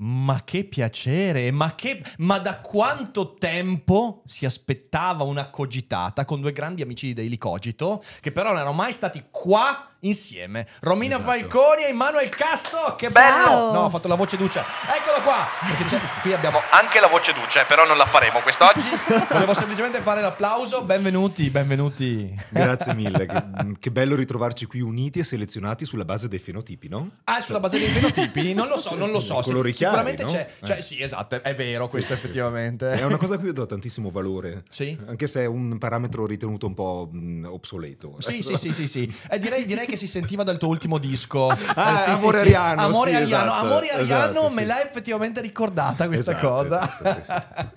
Ma che piacere, ma, che, ma da quanto tempo si aspettava una cogitata con due grandi amici di Daily Cogito, che però non erano mai stati qua insieme. Romina esatto. Falconi e Emanuel Casto, che bello! Ciao. No, ho fatto la voce duce. Eccolo qua! qui abbiamo anche la voce duce, però non la faremo quest'oggi. Volevo semplicemente fare l'applauso. Benvenuti, benvenuti. Grazie mille. Che, che, bello ritrovarci qui uniti e selezionati sulla base dei fenotipi, no? Ah, sulla base dei fenotipi? Non lo so, non lo so. Colori sì, sicuramente no? c'è. Eh. Cioè, eh. Sì, esatto, è vero sì, questo sì, effettivamente. È una cosa a cui io do tantissimo valore. Sì. Anche se è un parametro ritenuto un po' mm, obsoleto. Sì, ecco. sì, sì, sì, sì. Eh, direi, direi che si sentiva dal tuo ultimo disco. Ah, eh, sì, Amore sì, Ariano. Sì. Amore Ariano, esatto, Amore Ariano esatto, me l'ha effettivamente ricordata questa esatto, cosa. Esatto,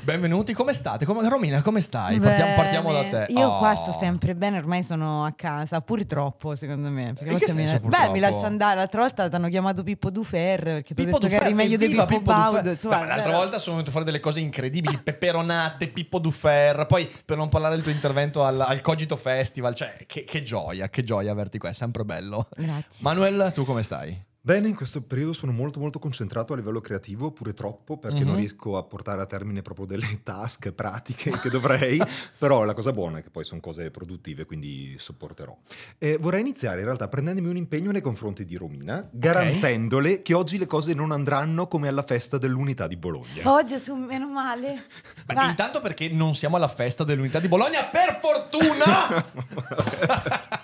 Benvenuti, come state? Come, Romina, come stai? Partiamo, partiamo, da te. Io oh. qua sto sempre bene, ormai sono a casa, purtroppo secondo me. Senso, Beh, mi lascio andare, l'altra volta ti hanno chiamato Pippo Dufer perché ti ho detto Dufer, che eri meglio di Pippo, Pippo Baudo. l'altra volta sono venuto a fare delle cose incredibili, peperonate, Pippo Dufer, poi per non parlare del tuo intervento al, al Cogito Festival, cioè che, che gioia, che gioia averti qua, è sempre bello. Grazie. Manuel, tu come stai? Bene, in questo periodo sono molto molto concentrato a livello creativo, pure troppo, perché mm-hmm. non mhm. riesco a portare a termine proprio delle task pratiche che dovrei, però la cosa buona è che poi sono cose produttive, quindi sopporterò. Eh, vorrei iniziare in realtà prendendomi un impegno nei confronti di Romina, garantendole okay. che oggi le cose non andranno come alla festa dell'unità di Bologna. Oggi su meno male. Beh, Ma... Intanto perché non siamo alla festa dell'unità di Bologna, per fortuna!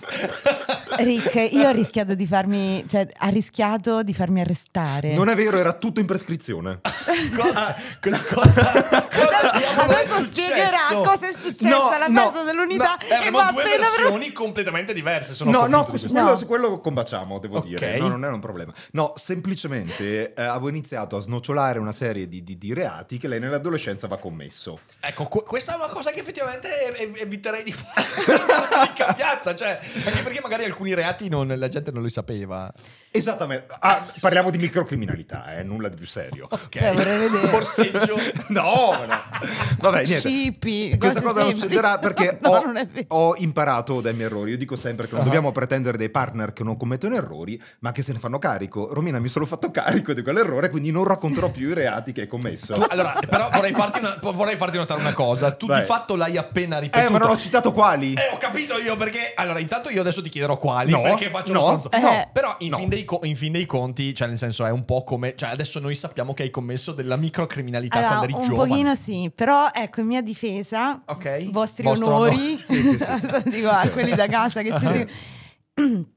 Rick, io ho rischiato di farmi, cioè ha rischiato cercato di farmi arrestare. Non è vero, era tutto in prescrizione. cosa? Quella cosa? cosa adesso, spiegherà cosa è successo no, alla festa dell'unità. No, erano due versioni avrò... completamente diverse. Sono no, no, su quello, quello combaciamo, devo okay. dire. No, non era un problema. No, semplicemente eh, avevo iniziato a snocciolare una serie di, di, di reati che lei nell'adolescenza aveva commesso. Ecco, qu- questa è una cosa che effettivamente eviterei di fare. in piazza, cioè, anche perché magari alcuni reati non, la gente non li sapeva. Esattamente, ah, parliamo di microcriminalità, eh? nulla di più serio. Okay. Borseggio. No, no. Vabbè, niente. Cipi, Questa cosa non succederà perché no, ho, non ho, imparato dai miei errori. Io dico sempre che non uh ah. -huh. dobbiamo pretendere dei partner che non commettono errori, ma che se ne fanno carico. Romina, mi sono fatto carico di quell'errore, quindi non racconterò più i reati che hai commesso. Tu, allora, però vorrei farti, una, vorrei farti, notare una cosa. Tu Vai. di fatto l'hai appena ripetuto. Eh, ma non ho citato quali. Eh, ho capito io perché... Allora, intanto io adesso ti chiederò quali, no, perché faccio no, uno stronzo. Eh. No, però in no. fin dei dei, co- in fin dei conti, cioè nel senso è un po' come... Cioè adesso noi sappiamo che hai commesso della microcriminalità allora, quando eri un giovane. Un pochino sì, però ecco, in mia difesa, okay. vostri Vostro onori, sì, sì, sì. dico a quelli da casa che ci seguono,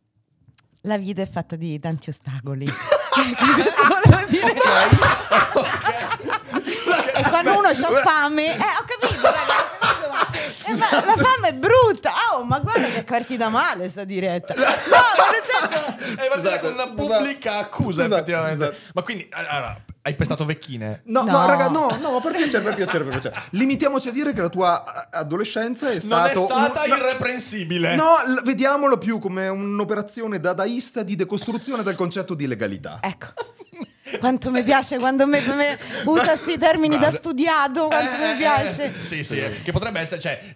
la vita è fatta di tanti ostacoli. Cioè, dire. Okay. Okay. e quando uno ha fame, eh, ho capito, ragazzi eh, la fame è brutta. Ah, oh, ma guarda che quarti da male sta diretta. No, per senso... È una pubblica accusa, scusate, effettivamente. Scusate. Ma quindi, allora, hai pestato vecchine. No, no, no raga, no, no, per piacere, per piacere, per piacere. Limitiamoci a dire che la tua eh, adolescenza è stata. Non è stata un... irreprensibile. No, vediamolo più come un'operazione dadaista di decostruzione del concetto di legalità. Ecco. Quanto mi piace quando me, me usa questi termini da studiato, quanto eh, mi eh, piace. Eh, sì, sì, che potrebbe essere, cioè,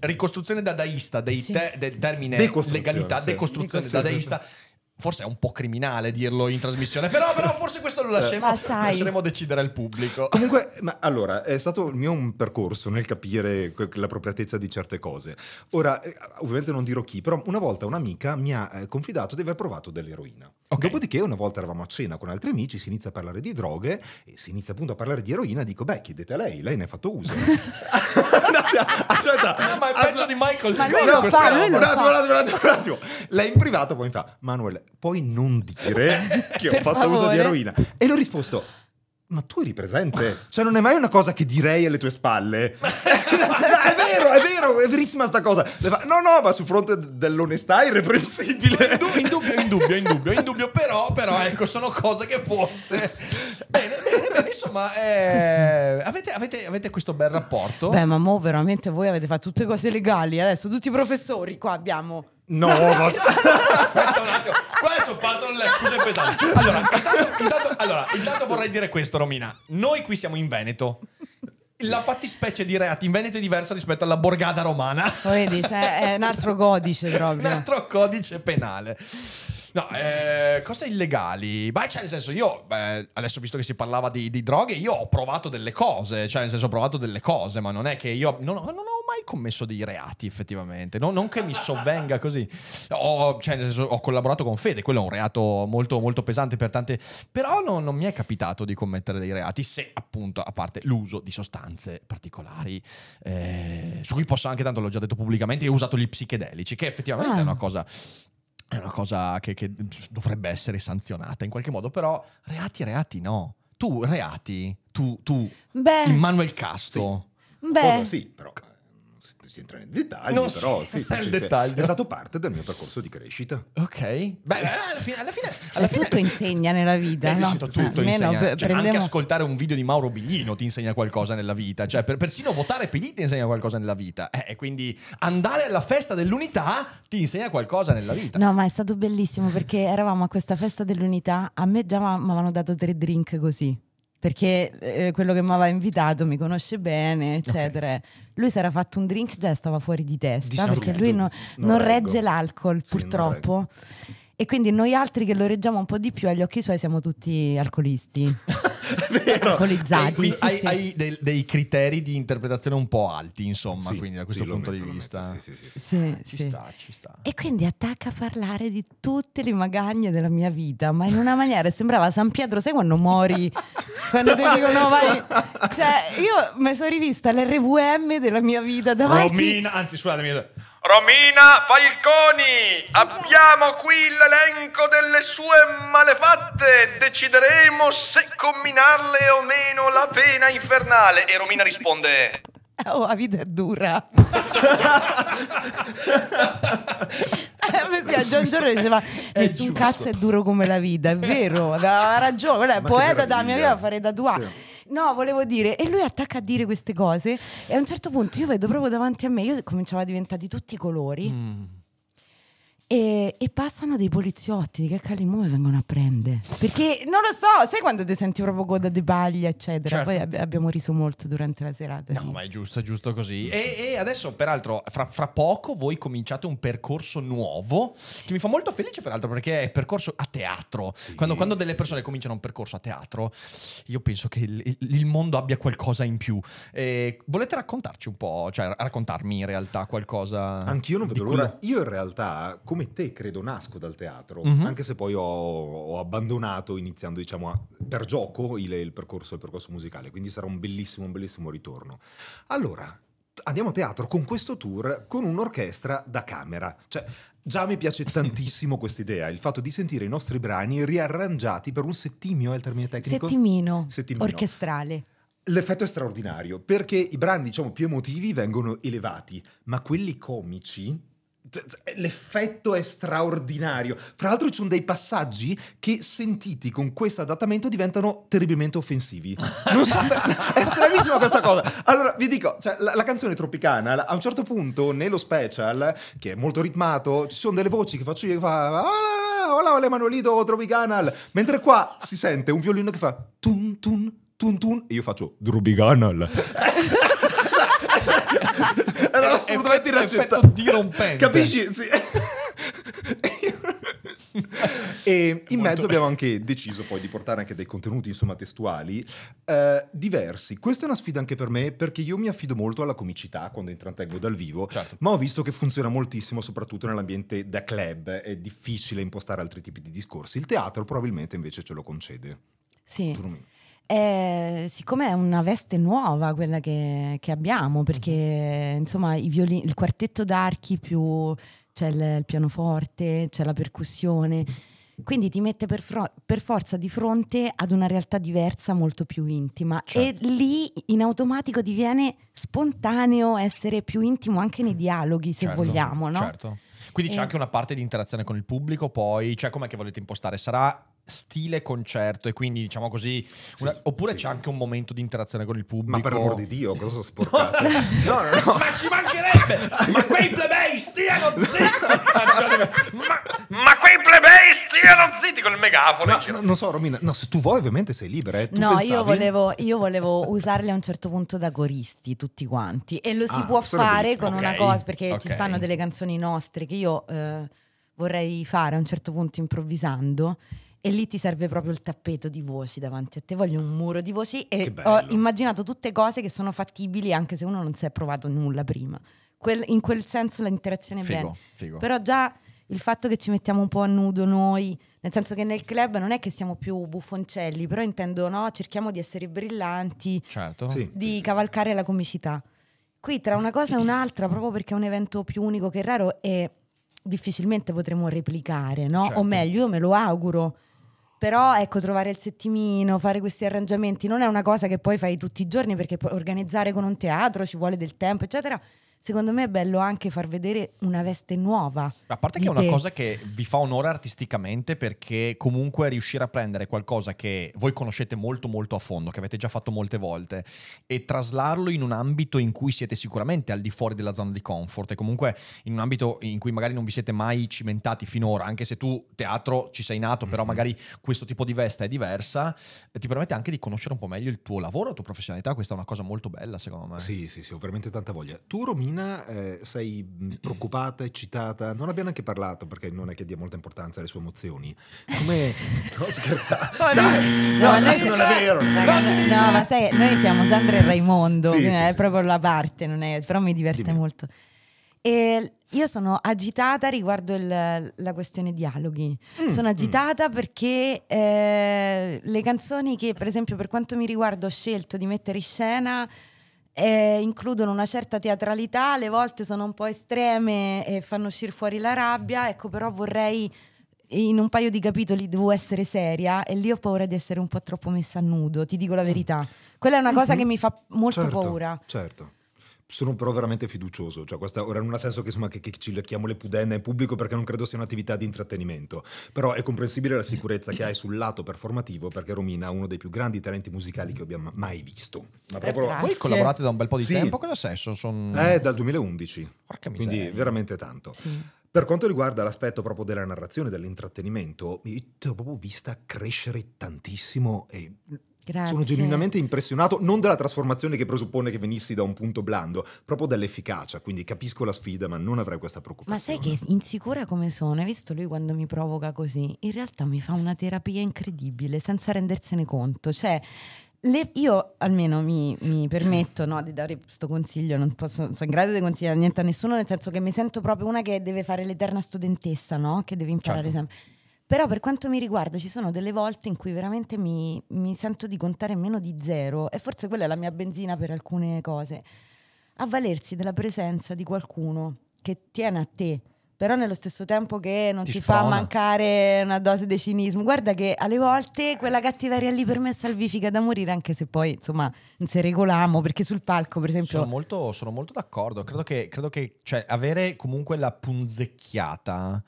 ricostruzione dadaista dei sì. te, del termine legalità, sì. decostruzione dadaista. Forse è un po' criminale dirlo in trasmissione, però, però forse questo lo cioè, lasceremo, ah, lasceremo decidere al pubblico. Comunque, ma allora, è stato il mio percorso nel capire l'appropriatezza di certe cose. Ora, eh, ovviamente non dirò chi, però una volta un'amica mi ha eh, confidato di aver provato dell'eroina. Okay. Dopodiché, una volta eravamo a cena con altri amici, si inizia a parlare di droghe e si inizia appunto a parlare di eroina. Dico, beh, chiedete a lei, lei ne ha fatto uso. aspetta, no, ma è peggio di Michael ma Scott. Lui fa, lui un, attimo, un, attimo, un attimo, un attimo. Lei in privato poi mi fa, Manuel, puoi non dire che ho fatto favore. uso di eroina. E l'ho risposto, ma tu eri presente? Cioè, non è mai una cosa che direi alle tue spalle. è vero, è vero, è verissima sta cosa. no, no, ma sul fronte dell'onestà è irreprensibile. In, dubbio, in dubbio, in dubbio, in dubbio, però, però, ecco, sono cose che forse... Bene, insomma, eh, avete, avete, avete, questo bel rapporto. Beh, ma mo veramente voi avete fatto tutte cose legali, adesso tutti i professori qua abbiamo... No, ma... Aspetta un attimo, qua adesso partono le accuse pesanti. Allora... Intanto, allora, intanto vorrei dire questo, Romina. Noi qui siamo in Veneto la fattispecie di reati in Veneto è diversa rispetto alla borgata romana. Vedi, cioè, è un altro codice proprio. un altro codice penale. No, eh, cose illegali. Beh, cioè, nel senso, io beh, adesso visto che si parlava di, di, droghe, io ho provato delle cose, cioè, nel senso, ho provato delle cose, ma non è che io non, non ho mai commesso dei reati effettivamente, no, non che mi sovvenga così. Ho, cioè, senso, ho, collaborato con Fede, quello è un reato molto, molto pesante per tante... Però no, non mi è capitato di commettere dei reati se appunto, a parte l'uso di sostanze particolari, eh, su cui posso anche, tanto l'ho già detto pubblicamente, ho usato gli psichedelici, che effettivamente ah. è una ah. cosa è una cosa che, che, dovrebbe essere sanzionata in qualche modo, però reati, reati no. Tu, reati, tu, tu, Beh, Immanuel Casto. Sì. Beh, cosa sì, però si entra nel dettaglio, non però sì, sì, sì, dettaglio. è stato parte del mio percorso di crescita. Ok, Beh, alla fine, alla fine, alla fine... tutto insegna nella vita, eh no? Esatto, tutto eh, insegna. cioè, prendiamo... Anche ascoltare un video di Mauro Biglino ti insegna qualcosa nella vita, cioè per, persino votare PD ti insegna qualcosa nella vita, eh, quindi andare alla festa dell'unità ti insegna qualcosa nella vita. No, ma è stato bellissimo perché eravamo a questa festa dell'unità, a me già mi avevano dato tre drink così perché eh, quello che mi aveva invitato mi conosce bene, eccetera. Okay. Lui si era fatto un drink, già stava fuori di testa, Distrutto. perché lui no, non, non regge l'alcol, sì, purtroppo. E quindi noi altri che lo reggiamo un po' di più, agli occhi suoi siamo tutti alcolisti. Alcolizzati. sì, hai, sì. hai dei, dei, criteri di interpretazione un po' alti, insomma, sì, quindi da questo punto metto, di vista. Metto, ah, ci sta, ci sta. E quindi attacca a parlare di tutte le magagne della mia vita, ma in una maniera sembrava San Pietro, sai quando muori, quando ti dicono vai... Cioè, io mi sono rivista l'RVM della mia vita davanti... Romina, anzi, scusatemi Romina Falconi, abbiamo qui l'elenco delle sue malefatte, decideremo se combinarle o meno la pena infernale. E Romina risponde... Oh, eh, a vida é dura. John Giorgio diceva nessun cazzo è duro come la vita, è vero, aveva ragione, guarda, poeta da mia vita fare da tua. Sì. No, volevo dire, e lui attacca a dire queste cose e a un certo punto io vedo proprio davanti a me, io cominciavo a diventare di tutti i colori. Mm e, e, passano dei poliziotti che Cacca Limone vengono a prendere perché non lo so sai quando ti senti proprio coda di baglia, eccetera certo. poi ab- abbiamo riso molto durante la serata no sì. ma è giusto è giusto così e, e adesso peraltro fra, fra, poco voi cominciate un percorso nuovo sì. che mi fa molto felice peraltro perché è percorso a teatro sì. quando, quando, delle persone cominciano un percorso a teatro io penso che il, il mondo abbia qualcosa in più e volete raccontarci un po' cioè raccontarmi in realtà qualcosa anch'io non vedo l'ora io in realtà come come te credo nasco dal teatro, mm-hmm. anche se poi ho, ho abbandonato iniziando diciamo a, per gioco il, il, percorso, il percorso musicale, quindi sarà un bellissimo, un bellissimo ritorno. Allora, andiamo a teatro con questo tour con un'orchestra da camera. Cioè, già mi piace tantissimo questa idea, il fatto di sentire i nostri brani riarrangiati per un settimio, è il termine tecnico? Settimino, settimino. orchestrale. L'effetto è straordinario perché i brani, diciamo, più emotivi vengono elevati, ma quelli comici L'effetto è straordinario. Fra l'altro ci sono dei passaggi che sentiti con questo adattamento diventano terribilmente offensivi. So, è stranissima questa cosa. Allora, vi dico, cioè, la, la, canzone tropicana, a un certo punto, nello special, che è molto ritmato, ci sono delle voci che faccio io che fa... Ah, hola, hola, Manuelito, Tropicanal. Mentre qua si sente un violino che fa... Tun, tun, tun, tun. E io faccio... Drobiganal. Era eh, assolutamente inaccettabile. dirompente. Capisci? Sì. e in mezzo abbiamo anche deciso poi di portare anche dei contenuti insomma testuali eh, diversi questa è una sfida anche per me perché io mi affido molto alla comicità quando intrattengo dal vivo certo. ma ho visto che funziona moltissimo soprattutto nell'ambiente da club è difficile impostare altri tipi di discorsi il teatro probabilmente invece ce lo concede sì Turmi. E eh, siccome è una veste nuova quella che, che abbiamo, perché mm-hmm. insomma violini, il quartetto d'archi più c'è il, il, pianoforte, c'è la percussione, mm-hmm. quindi ti mette per, per, forza di fronte ad una realtà diversa, molto più intima. Certo. E lì in automatico diviene spontaneo essere più intimo anche nei dialoghi, se certo, vogliamo, no? Certo. Quindi e... c'è anche una parte di interazione con il pubblico, poi, cioè com'è che volete impostare? Sarà stile concerto e quindi diciamo così sì, una... oppure sì. c'è anche un momento di interazione con il pubblico ma per l'amor di Dio cosa sono sporcato no. no, no, no. ma ci mancherebbe ma quei plebei stiano zitti ma, ma, quei plebei stiano zitti con il megafono no, non so Romina no, se tu vuoi ovviamente sei libera eh. no pensavi... io volevo, io volevo usarli a un certo punto da goristi tutti quanti e lo si ah, può fare con okay. una cosa perché okay. ci stanno delle canzoni nostre che io eh, vorrei fare a un certo punto improvvisando e lì ti serve proprio il tappeto di voci davanti a te. Voglio un muro di voci e ho immaginato tutte cose che sono fattibili anche se uno non si è provato nulla prima. Quel, in quel senso l'interazione è figo, bene. Figo. Però già il fatto che ci mettiamo un po' a nudo noi, nel senso che nel club non è che siamo più buffoncelli, però intendo no, cerchiamo di essere brillanti, certo. sì, di sì, cavalcare sì. la comicità. Qui tra una cosa e un'altra, proprio perché è un evento più unico che raro e difficilmente potremo replicare, no? Certo. O meglio, io me lo auguro però ecco, trovare il settimino, fare questi arrangiamenti non è una cosa che poi fai tutti i giorni perché organizzare con un teatro ci vuole del tempo, eccetera secondo me è bello anche far vedere una veste nuova. A parte che è una te. cosa che vi fa onore artisticamente perché comunque riuscire a prendere qualcosa che voi conoscete molto molto a fondo, che avete già fatto molte volte e traslarlo in un ambito in cui siete sicuramente al di fuori della zona di comfort e comunque in un ambito in cui magari non vi siete mai cimentati finora, anche se tu teatro ci sei nato, però mhm. magari questo tipo di veste è diversa, ti permette anche di conoscere un po' meglio il tuo lavoro, la tua professionalità, questa è una cosa molto bella secondo me. Sì, sì, sì, ho veramente tanta voglia. Tu Romina Marina, eh, sei mm, preoccupata, eccitata? Non abbiamo neanche parlato perché non è che dia molta importanza alle sue emozioni. Come... no, scherzate. no, oh, dai, no, no, no, non è no, ma sai, noi siamo sempre Raimondo, sì, sì, è eh, sì. proprio la parte, è, però mi diverte Dimmi. molto. E io sono agitata riguardo il, la questione dialoghi. Mm, sono mm. agitata mm. perché eh, le canzoni che, per esempio, per quanto mi riguarda, ho scelto di mettere in scena eh, includono una certa teatralità, alle volte sono un po' estreme e fanno uscire fuori la rabbia, ecco però vorrei in un paio di capitoli devo essere seria e lì ho paura di essere un po' troppo messa a nudo, ti dico la mm. verità. Quella è una cosa mm-hmm. che mi fa molto certo, paura. Certo sono però veramente fiducioso, cioè questa ora non ha senso che, insomma, che, che ci lecchiamo le pudenne in pubblico perché non credo sia un'attività di intrattenimento, però è comprensibile la sicurezza che hai sul lato performativo perché Romina ha uno dei più grandi talenti musicali che abbiamo mai visto. Ma eh, proprio... eh, Voi collaborate da un bel po' di sì. tempo, cosa senso? Son... Eh, dal 2011, miseria. quindi veramente tanto. Sì. Per quanto riguarda l'aspetto proprio della narrazione, dell'intrattenimento, io ti ho proprio vista crescere tantissimo e Grazie. Sono genuinamente impressionato non dalla trasformazione che presuppone che venissi da un punto blando, proprio dall'efficacia, quindi capisco la sfida ma non avrei questa preoccupazione. Ma sai che insicura come sono, hai visto lui quando mi provoca così? In realtà mi fa una terapia incredibile senza rendersene conto, cioè le, io almeno mi, mi permetto no, di dare questo consiglio, non, posso, non sono in grado di consigliare niente a nessuno, nel senso che mi sento proprio una che deve fare l'eterna studentessa, no? che deve imparare certo. sempre. Però per quanto mi riguarda ci sono delle volte in cui veramente mi, mi sento di contare meno di zero e forse quella è la mia benzina per alcune cose. Avvalersi della presenza di qualcuno che tiene a te, però nello stesso tempo che non ti, ti fa mancare una dose di cinismo. Guarda che alle volte quella cattiveria lì per me salvifica da morire, anche se poi insomma non si regolamo, perché sul palco per esempio... Sono molto, sono molto d'accordo, credo che, credo che cioè, avere comunque la punzecchiata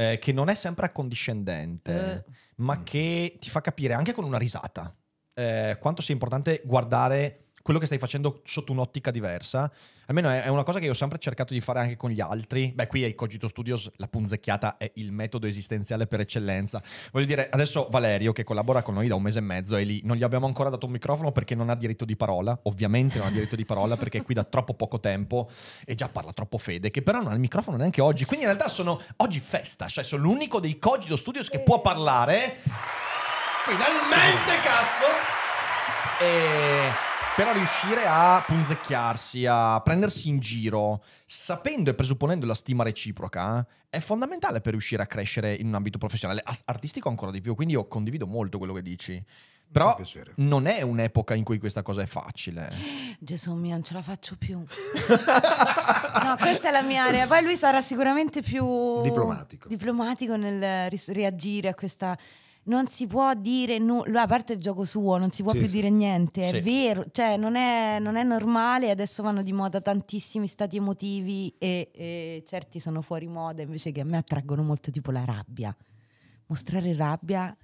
eh, che non è sempre accondiscendente, eh. ma che ti fa capire anche con una risata eh, quanto sia importante guardare quello che stai facendo sotto un'ottica diversa, almeno è, è, una cosa che io ho sempre cercato di fare anche con gli altri. Beh, qui ai Cogito Studios la punzecchiata è il metodo esistenziale per eccellenza. Voglio dire, adesso Valerio, che collabora con noi da un mese e mezzo, è lì, non gli abbiamo ancora dato un microfono perché non ha diritto di parola, ovviamente non ha diritto di parola perché è qui da troppo poco tempo e già parla troppo fede, che però non ha il microfono neanche oggi. Quindi in realtà sono oggi festa, cioè sono l'unico dei Cogito Studios che può parlare. Finalmente, cazzo! E però riuscire a punzecchiarsi, a prendersi in giro, sapendo e presupponendo la stima reciproca, eh, è fondamentale per riuscire a crescere in un ambito professionale, artistico ancora di più, quindi io condivido molto quello che dici. Però non è un'epoca in cui questa cosa è facile. Gesù mio, non ce la faccio più. no, questa è la mia area. Poi lui sarà sicuramente più diplomatico, diplomatico nel reagire a questa non si può dire nulla, a parte il gioco suo, non si può sì. più dire niente, è sì. vero, cioè non è, non è, normale, adesso vanno di moda tantissimi stati emotivi e, e, certi sono fuori moda, invece che a me attraggono molto tipo la rabbia. Mostrare rabbia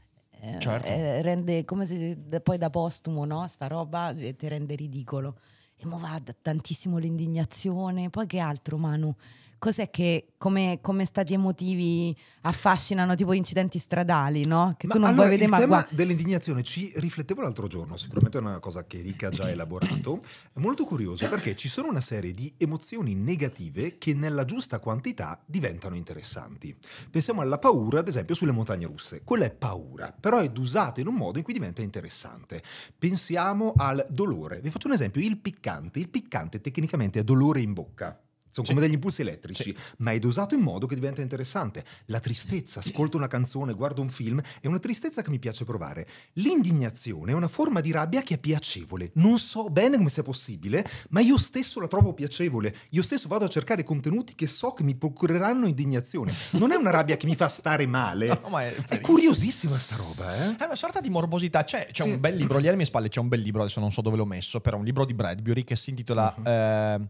eh, certo. eh, rende come se poi da postumo, no? Sta roba eh, ti rende ridicolo. E mo va tantissimo l'indignazione, poi che altro Manu? cos'è che come, come, stati emotivi affascinano tipo incidenti stradali, no? Che ma tu non allora, vuoi vedere ma tema guarda... dell'indignazione ci riflettevo l'altro giorno, sicuramente è una cosa che Ricca ha già elaborato. È molto curioso perché ci sono una serie di emozioni negative che nella giusta quantità diventano interessanti. Pensiamo alla paura, ad esempio, sulle montagne russe. Quella è paura, però è usata in un modo in cui diventa interessante. Pensiamo al dolore. Vi faccio un esempio, il piccante. Il piccante tecnicamente è dolore in bocca sono come degli impulsi elettrici, sì. ma è dosato in modo che diventa interessante. La tristezza, ascolto una canzone, guardo un film, è una tristezza che mi piace provare. L'indignazione è una forma di rabbia che è piacevole. Non so bene come sia possibile, ma io stesso la trovo piacevole. Io stesso vado a cercare contenuti che so che mi procureranno indignazione. Non è una rabbia che mi fa stare male. No, è, è, curiosissima sta roba, eh? È una sorta di morbosità. C'è, c'è sì. un bel libro, lì alle mie spalle c'è un bel libro, adesso non so dove l'ho messo, però un libro di Bradbury che si intitola... Uh-huh. Eh,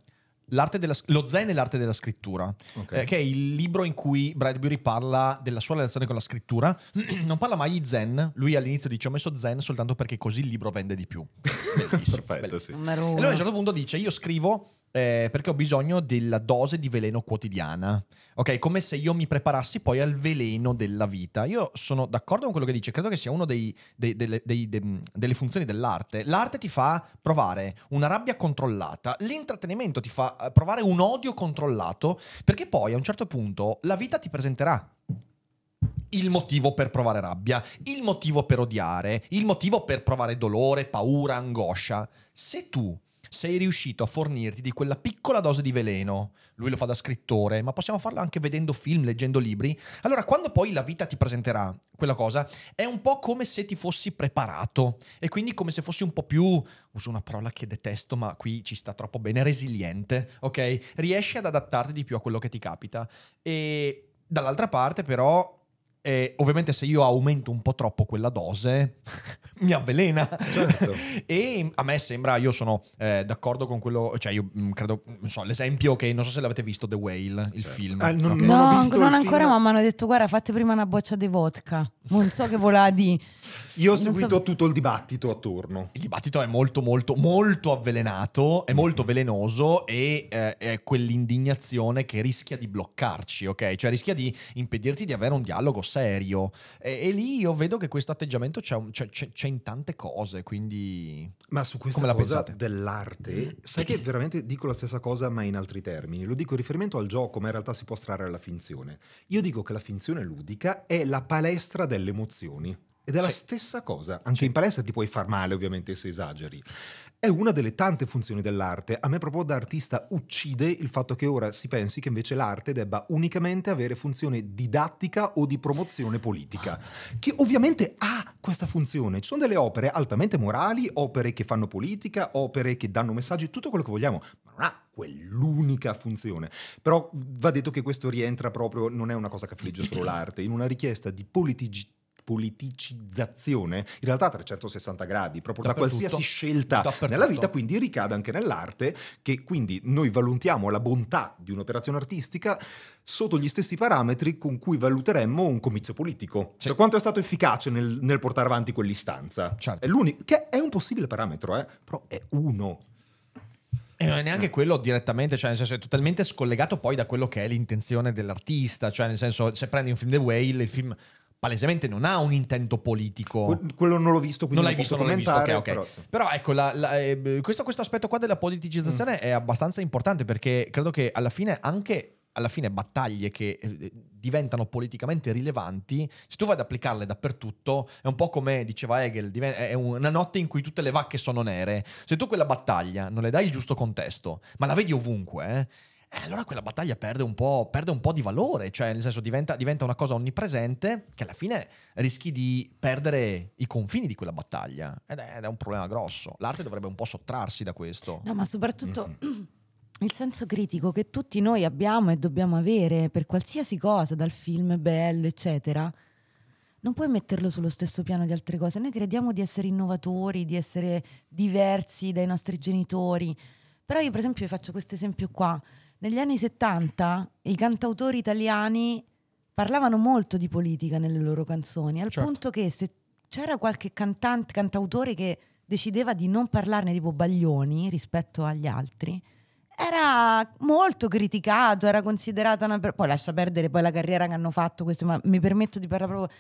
della, lo Zen e l'arte della scrittura, okay. eh, che è il libro in cui Bradbury parla della sua relazione con la scrittura. non parla mai di Zen, lui all'inizio dice ho messo Zen soltanto perché così il libro vende di più. Perfetto, bellissimo. sì. Allora a un certo punto dice io scrivo eh, perché ho bisogno della dose di veleno quotidiana. Ok, come se io mi preparassi poi al veleno della vita. Io sono d'accordo con quello che dice, credo che sia una delle funzioni dell'arte. L'arte ti fa provare una rabbia controllata, l'intrattenimento ti fa eh, provare un odio controllato, perché poi a un certo punto la vita ti presenterà il motivo per provare rabbia, il motivo per odiare, il motivo per provare dolore, paura, angoscia. Se tu sei riuscito a fornirti di quella piccola dose di veleno, lui lo fa da scrittore, ma possiamo farlo anche vedendo film, leggendo libri, allora quando poi la vita ti presenterà quella cosa, è un po' come se ti fossi preparato e quindi come se fossi un po' più, uso una parola che detesto, ma qui ci sta troppo bene, resiliente, ok? Riesci ad adattarti di più a quello che ti capita. E dall'altra parte però e ovviamente se io aumento un po' troppo quella dose mi avvelena. Certo. e a me sembra, io sono eh, d'accordo con quello, cioè io mh, mm, credo, non so, l'esempio che non so se l'avete visto The Whale, il certo. film. Ah, non, okay. no, non, non ancora, film. ma mi hanno detto guarda fate prima una boccia di vodka. Non so che volà di... Io ho seguito so... tutto il dibattito attorno. Il dibattito è molto molto molto avvelenato, è mm-hmm. molto velenoso e eh, è quell'indignazione che rischia di bloccarci, ok? Cioè rischia di impedirti di avere un dialogo serio. E, e lì io vedo che questo atteggiamento c'è, c'è, c'è, in tante cose, quindi... Ma su questa Come cosa dell'arte, sai che veramente dico la stessa cosa ma in altri termini. Lo dico in riferimento al gioco, ma in realtà si può strarre alla finzione. Io dico che la finzione ludica è la palestra delle emozioni. Ed è sì. la stessa cosa, anche sì. in palestra ti puoi far male ovviamente se esageri. È una delle tante funzioni dell'arte. A me proprio da artista uccide il fatto che ora si pensi che invece l'arte debba unicamente avere funzione didattica o di promozione politica, che ovviamente ha questa funzione. Ci sono delle opere altamente morali, opere che fanno politica, opere che danno messaggi, tutto quello che vogliamo, ma non ha quell'unica funzione. Però va detto che questo rientra proprio, non è una cosa che affligge solo l'arte, in una richiesta di politicità politicizzazione, in realtà a 360 gradi, proprio da qualsiasi scelta nella vita, quindi ricade anche nell'arte, che quindi noi valutiamo la bontà di un'operazione artistica sotto gli stessi parametri con cui valuteremmo un comizio politico. Sì. Cioè quanto è stato efficace nel, nel portare avanti quell'istanza. Certo. È l'unico, che è un possibile parametro, eh? però è uno. E non è neanche quello direttamente, cioè nel senso è totalmente scollegato poi da quello che è l'intenzione dell'artista, cioè nel senso se prendi un film The Whale, il film palesemente non ha un intento politico. Quello non l'ho visto, quindi non l'hai visto, non l'hai visto, okay, okay. Però, sì. però ecco, la, la, eh, questo, questo, aspetto qua della politicizzazione mm. è abbastanza importante perché credo che alla fine anche alla fine battaglie che eh, diventano politicamente rilevanti, se tu vai ad applicarle dappertutto, è un po' come diceva Hegel, è una notte in cui tutte le vacche sono nere. Se tu quella battaglia non le dai il giusto contesto, ma la vedi ovunque, eh, eh, allora quella battaglia perde un, perde un po', di valore, cioè nel senso diventa, diventa, una cosa onnipresente che alla fine rischi di perdere i confini di quella battaglia ed è, ed è un problema grosso. L'arte dovrebbe un po' sottrarsi da questo. No, ma soprattutto... Mhm. il senso critico che tutti noi abbiamo e dobbiamo avere per qualsiasi cosa, dal film bello, eccetera, non puoi metterlo sullo stesso piano di altre cose. Noi crediamo di essere innovatori, di essere diversi dai nostri genitori. Però io, per esempio, faccio questo esempio qua negli anni 70 i cantautori italiani parlavano molto di politica nelle loro canzoni, al certo. punto che se c'era qualche cantante, cantautore che decideva di non parlarne tipo Baglioni rispetto agli altri, era molto criticato, era considerata una... Per... Poi lascia perdere poi la carriera che hanno fatto questo, ma mi permetto di parlare proprio...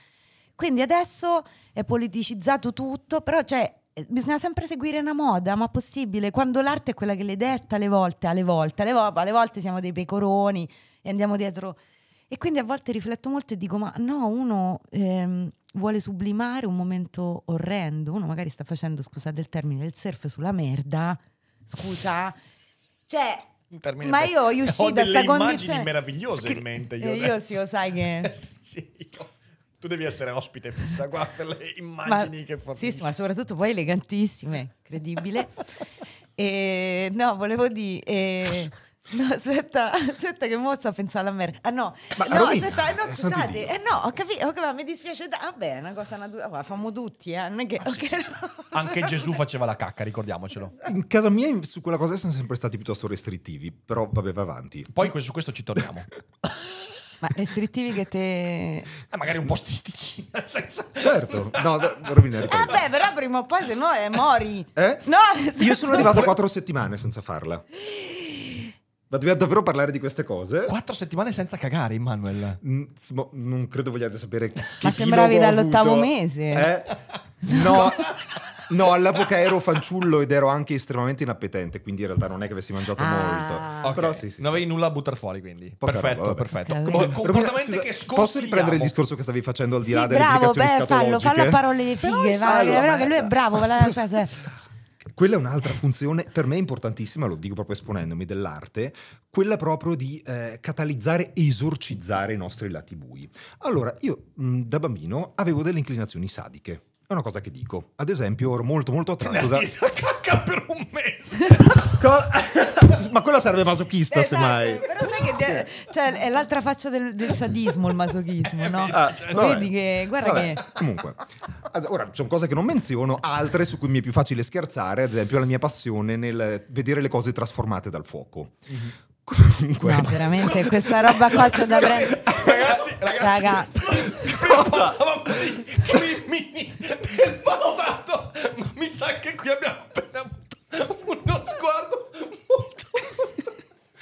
Quindi adesso è politicizzato tutto, però cioè, eh, bisogna sempre seguire una moda, ma possibile, quando l'arte è quella che le detta alle volte, alle volte, alle, vo alle volte siamo dei pecoroni e andiamo dietro. E quindi a volte rifletto molto e dico, ma no, uno ehm, vuole sublimare un momento orrendo, uno magari sta facendo, scusate il termine, il surf sulla merda, scusa, cioè... ma io, ho uscito da questa condizione Ho delle meravigliose in mente eh, io, io sì, lo sai che sì, io tu devi essere ospite fissa qua per le immagini ma, che fa. Sì, ma soprattutto poi elegantissime, credibile. e, no, volevo dire... E, No, aspetta, aspetta che mo sto pensando a me. Ah no, Ma no, rovina. aspetta, eh, no, eh, scusate. Eh, no, ho capito, okay, mi dispiace. Da- vabbè, è una cosa natura, la oh, famo tutti, eh. Non è che, ah, okay, sì. no. Anche Gesù faceva la cacca, ricordiamocelo. Esatto. In casa mia su quella cosa siamo sempre stati piuttosto restrittivi, però vabbè, va avanti. Poi su questo ci torniamo. Ma restrittivi che te... Eh, magari un po' stitici, nel senso... Certo, no, da, rovinare. Eh beh, però prima o poi se no è eh, mori. Eh? No, senso... Io sono arrivato quattro settimane senza farla. Ma dobbiamo davvero parlare di queste cose? Quattro settimane senza cagare, Immanuel. Mm, non credo vogliate sapere che Ma sembravi dall'ottavo avuto. mese. Eh? No... No, all'epoca ero fanciullo ed ero anche estremamente inappetente, quindi in realtà non è che avessi mangiato ah, molto. Okay. Però sì, sì, non avevi nulla a buttare fuori, quindi. Poca perfetto, roba, perfetto. Okay. Com- comportamenti che sconsigliamo. Posso riprendere il discorso che stavi facendo al di là sì, delle bravo, beh, fallo, fallo a parole di fighe, vai. è vero che lui è bravo, cioè, quella è un'altra funzione per me importantissima, lo dico proprio esponendomi, dell'arte, quella proprio di eh, catalizzare esorcizzare i nostri lati bui. Allora, io mh, da bambino avevo delle inclinazioni sadiche. È una cosa che dico. Ad esempio, ero molto molto attratto da... la cacca per un mese! Ma quella serve masochista, esatto, semmai. Però sai che de- cioè, è l'altra faccia del, del sadismo, il masochismo, no? Ah, cioè, Vedi che... Guarda vabbè. che... Comunque. Ora, sono cose che non menziono, altre su cui mi è più facile scherzare, ad esempio la mia passione nel vedere le cose trasformate dal fuoco. Mm-hmm Comunque, no, no, veramente questa roba qua c'è da prendere. Ragazzi, ragazzi, raga. cosa? Crimini del passato, ma mi sa che qui abbiamo appena avuto uno sguardo molto.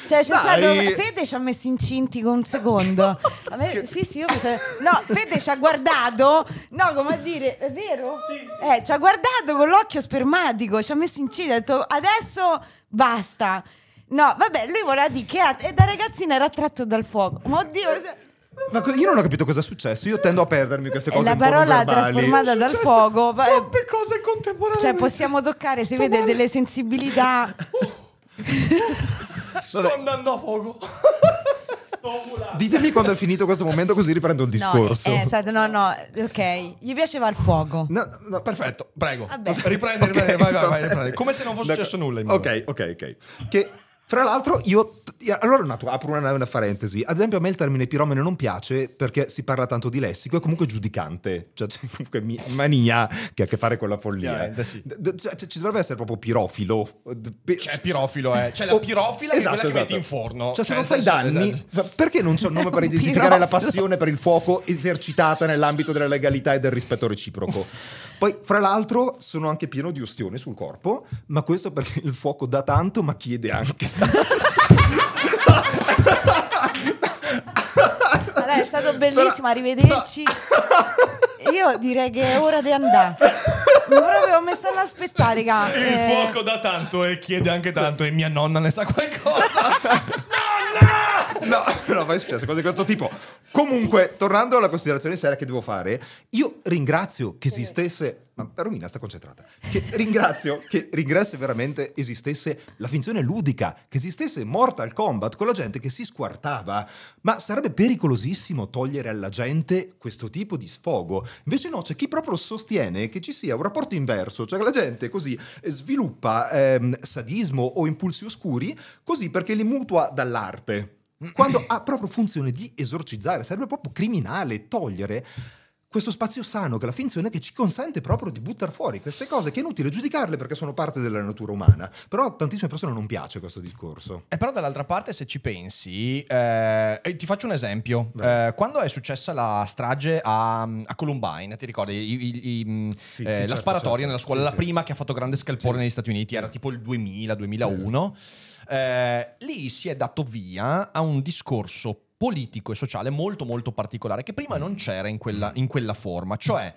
Cioè, c'è stato... Fede ci ha messo incinti con un secondo. A me... Sì, sì, io pensavo... No, Fede ci ha guardato. No, come a dire, è vero? Sì, sì. Eh, ci ha guardato con l'occhio spermatico, ci ha messo incinti, ha detto adesso basta. No, vabbè, lui voleva dire che ha- e da ragazzina era attratto dal fuoco. Ma oddio, Ma io non ho capito cosa è successo. Io tendo a perdermi queste cose. la parola verbali. trasformata dal cioè, fuoco. Troppe cose contemporaneamente. Cioè, possiamo toccare, si vede delle sensibilità. Sto andando a fuoco. Ditemi quando è finito questo momento, così riprendo il discorso. No, eh, è stato, no, no, ok. Gli piaceva il fuoco. No, no, perfetto, prego. Vabbè. Riprendi, riprendi, vai, vai, vai, riprendi. Come se non fosse D'accordo. successo nulla. in Ok, ok, ok. Che fra l'altro, io. Allora, un attimo, apro una, una parentesi. Ad esempio, a me il termine piromene non piace perché si parla tanto di lessico, è comunque giudicante. Cioè, c'è comunque mania che ha a che fare con la follia. Yeah, sì. cioè, ci dovrebbe essere proprio pirofilo. Cioè, pirofilo, eh. Cioè, la pirofila è esatto, quella esatto. metti in forno. Cioè, se cioè, non fai danni, esatto. perché non c'è un nome per identificare la passione per il fuoco esercitata nell'ambito della legalità e del rispetto reciproco? Poi, fra l'altro, sono anche pieno di ustioni sul corpo, ma questo perché il fuoco dà tanto, ma chiede anche. allora, è stato bellissimo, arrivederci. Io direi che è ora di andare. Proprio mi stanno aspettare, raga. Il cioè, eh... fuoco dà tanto e chiede anche tanto, e mia nonna ne sa qualcosa. No, no, no, poi successo cose di questo tipo. Comunque, tornando alla considerazione seria che devo fare, io ringrazio che esistesse. Ma Romina sta concentrata. Che ringrazio che ringrazio veramente esistesse la finzione ludica, che esistesse Mortal Kombat con la gente che si squartava. Ma sarebbe pericolosissimo togliere alla gente questo tipo di sfogo. Invece no, c'è chi proprio sostiene che ci sia un rapporto inverso, cioè che la gente così sviluppa ehm, sadismo o impulsi oscuri così perché li mutua dall'arte quando ha proprio funzione di esorcizzare, sarebbe proprio criminale togliere questo spazio sano che è la finzione che ci consente proprio di buttare fuori queste cose che è inutile giudicarle perché sono parte della natura umana però a tantissime persone non piace questo discorso e eh, però dall'altra parte se ci pensi eh, ti faccio un esempio eh, quando è successa la strage a, a Columbine ti ricordi i, i, i, mm, sì, eh, sì, la certo, sparatoria certo. nella scuola sì, la prima che ha fatto grande scalpore negli Stati Uniti era tipo il 2000 2001 eh, lì si è dato via a un discorso politico e sociale molto molto particolare che prima non c'era in quella, in quella forma, cioè